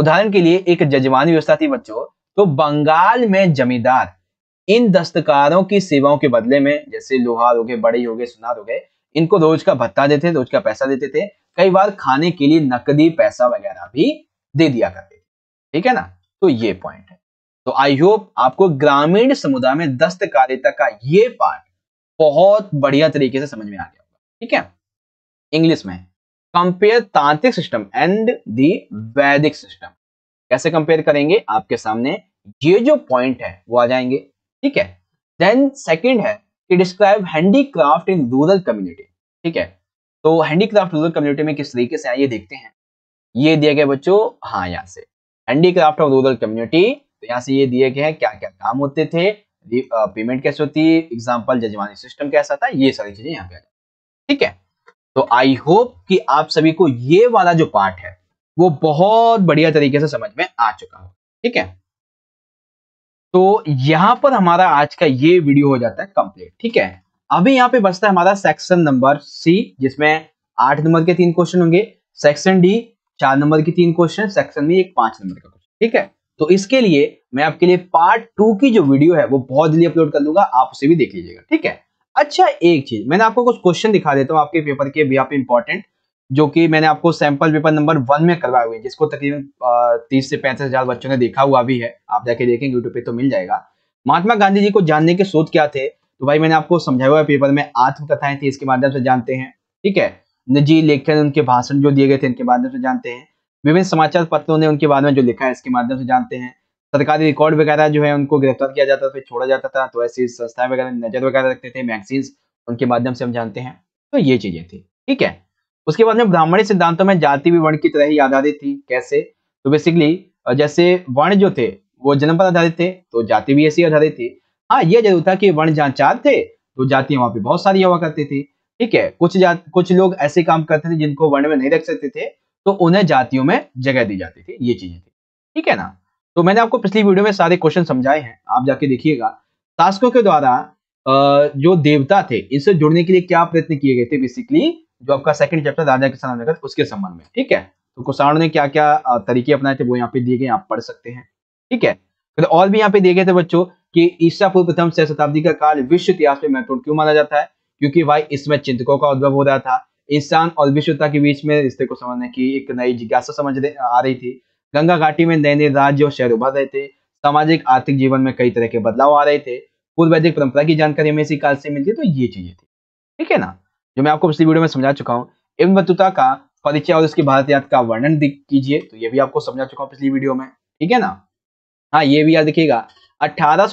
उदाहरण के लिए एक जजवान व्यवस्था थी बच्चों तो बंगाल में जमींदार इन दस्तकारों की सेवाओं के बदले में जैसे लोहार हो गए बड़े हो गए सुनार हो गए इनको रोज का भत्ता देते रोज का पैसा देते थे कई बार खाने के लिए नकदी पैसा वगैरह भी दे दिया करते थे ठीक है ना तो ये पॉइंट है तो आई होप आपको ग्रामीण समुदाय में दस्तकारिता का ये पार्ट बहुत बढ़िया तरीके से समझ में आ गया होगा ठीक है इंग्लिश में कंपेयर तांत्रिक सिस्टम एंड दी वैदिक सिस्टम कैसे कंपेयर करेंगे आपके सामने ये जो पॉइंट है वो आ जाएंगे ठीक है देन सेकेंड है कि describe handicraft in rural community ठीक है तो हैंडीक्राफ्ट रूरल कम्युनिटी में किस तरीके से आइए देखते हैं ये दिया गया बच्चों हाँ यहाँ से हैंडीक्राफ्ट ऑफ रूरल कम्युनिटी तो यहाँ से ये दिए गए हैं क्या क्या काम होते थे पेमेंट कैसे होती है एग्जाम्पल जजमानी सिस्टम कैसा था ये सारी चीजें यहाँ पे आ जाती ठीक है तो आई होप कि आप सभी को ये वाला जो पार्ट है वो बहुत बढ़िया तरीके से समझ में आ चुका हो ठीक है तो यहां पर हमारा आज का ये वीडियो हो जाता है कंप्लीट ठीक है अभी यहाँ पे बचता है हमारा सेक्शन नंबर सी जिसमें आठ नंबर के तीन क्वेश्चन होंगे सेक्शन डी चार नंबर के तीन क्वेश्चन सेक्शन में एक पांच नंबर का क्वेश्चन ठीक है तो इसके लिए मैं आपके लिए पार्ट टू की जो वीडियो है वो बहुत जल्दी अपलोड कर दूंगा आप उसे भी देख लीजिएगा ठीक है अच्छा एक चीज मैंने आपको कुछ क्वेश्चन दिखा देता हूँ आपके पेपर के भी आप इंपॉर्टेंट जो कि मैंने आपको सैंपल पेपर नंबर वन में करवाए हुए जिसको तकरीबन तीस से पैंतीस हजार बच्चों ने देखा हुआ भी है आप जाके देखें यूट्यूब पे तो मिल जाएगा महात्मा गांधी जी को जानने के स्रोत क्या थे तो भाई मैंने आपको समझाया हुआ पेपर में आत्मकथाएं थी इसके माध्यम से जानते हैं ठीक है निजी लेखन उनके भाषण जो दिए गए थे इनके माध्यम से जानते हैं विभिन्न समाचार पत्रों ने उनके बारे में जो लिखा है इसके माध्यम से जानते हैं सरकारी रिकॉर्ड वगैरह जो है उनको गिरफ्तार किया जाता था फिर छोड़ा जाता था तो ऐसी संस्थाएं वगैरह नजर वगैरह रखते थे मैगजीन्स उनके माध्यम से हम जानते हैं तो ये चीजें थी ठीक है उसके बाद में ब्राह्मणी सिद्धांतों में जाति भी वर्ण की तरह ही आधारित थी कैसे तो बेसिकली जैसे वर्ण जो थे वो जन्म पर आधारित थे तो जाति भी ऐसी आधारित थी हाँ ये जरूर था कि वर्ण जहाँ चार थे तो जातियां वहां पर बहुत सारी हवा करती थी ठीक है कुछ जात कुछ लोग ऐसे काम करते थे जिनको वर्ण में नहीं रख सकते थे तो उन्हें जातियों में जगह दी जाती थी ये चीजें थी ठीक है ना तो मैंने आपको पिछली वीडियो में सारे क्वेश्चन समझाए हैं आप जाके देखिएगा शासकों के द्वारा जो देवता थे इनसे जुड़ने के लिए क्या प्रयत्न किए गए थे बेसिकली जो आपका सेकंड चैप्टर राजा किसान आंदोलन उसके संबंध में ठीक है तो कुषाणों ने क्या क्या तरीके अपनाए थे वो यहाँ पे दिए गए आप पढ़ सकते हैं ठीक है फिर और भी यहाँ पे दिए गए थे बच्चों कि ईसा पूर्व प्रथम से शताब्दी का काल विश्व इतिहास में महत्वपूर्ण क्यों माना जाता है क्योंकि भाई इसमें चिंतकों का उद्भव हो रहा था इंसान और विश्वता के बीच में रिश्ते को समझने की एक नई जिज्ञासा समझ आ रही थी गंगा घाटी में नए नए राज्य और शहर उभर रहे थे सामाजिक आर्थिक जीवन में कई तरह के बदलाव आ रहे थे पूर्व वैदिक परंपरा की जानकारी हमें इसी काल से मिलती है तो ये चीजें थी ठीक है ना जो मैं आपको पिछली वीडियो में समझा चुका हूँ इब्न बतूता का परिचय और उसकी भारत याद का वर्णन कीजिए तो ये भी आपको समझा चुका हूँ पिछली वीडियो में ठीक है ना हाँ ये भी याद रखिएगा अठारह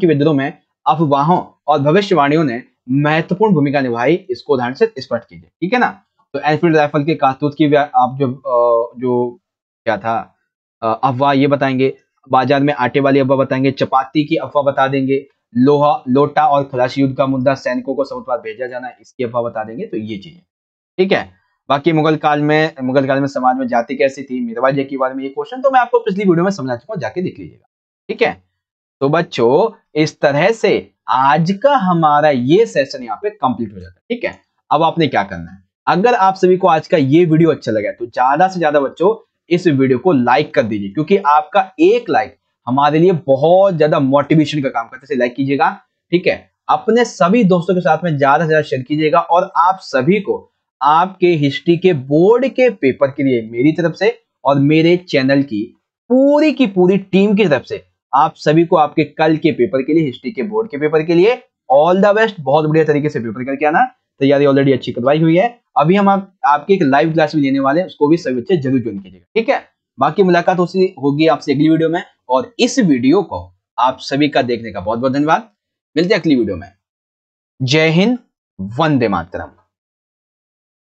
के विद्रोह में अफवाहों और भविष्यवाणियों ने महत्वपूर्ण भूमिका निभाई इसको उदाहरण से स्पष्ट कीजिए ठीक है ना तो एनफील्ड राइफल के कारतूत की आप जो जो क्या था अफवाह ये बताएंगे बाजार में आटे वाली अफवाह बताएंगे चपाती की अफवाह बता देंगे लोहा लोटा और खलाश युद्ध का मुद्दा सैनिकों को समुद्र भेजा जाना इसके अफवाह बता देंगे तो ये चीजें ठीक है बाकी मुगल काल में मुगल काल में समाज में जाति कैसी थी मीरवाजिया के बारे में ये क्वेश्चन तो मैं आपको पिछली वीडियो में समझा चुका हूँ जाके देख लीजिएगा ठीक है तो बच्चों इस तरह से आज का हमारा ये सेशन यहाँ पे कंप्लीट हो जाता है ठीक है अब आपने क्या करना है अगर आप सभी को आज का ये वीडियो अच्छा लगा तो ज्यादा से ज्यादा बच्चों इस वीडियो को लाइक कर दीजिए क्योंकि आपका एक लाइक हमारे लिए बहुत ज्यादा मोटिवेशन का काम करते हैं लाइक कीजिएगा ठीक है अपने सभी दोस्तों के साथ में ज्यादा से ज्यादा शेयर कीजिएगा और आप सभी को आपके हिस्ट्री के बोर्ड के पेपर के लिए मेरी तरफ से और मेरे चैनल की पूरी की पूरी टीम की तरफ से आप सभी को आपके कल के पेपर के लिए हिस्ट्री के बोर्ड के पेपर के लिए ऑल द बेस्ट बहुत बढ़िया तरीके से पेपर करके आना तैयारी ऑलरेडी अच्छी करवाई हुई है अभी हम आप, आपके एक लाइव क्लास भी लेने वाले हैं उसको भी सभी बच्चे जरूर ज्वाइन कीजिएगा ठीक है बाकी मुलाकात होगी आपसे अगली वीडियो में और इस वीडियो को आप सभी का देखने का बहुत बहुत धन्यवाद मिलते हैं अगली वीडियो में जय हिंद वंदे मातरम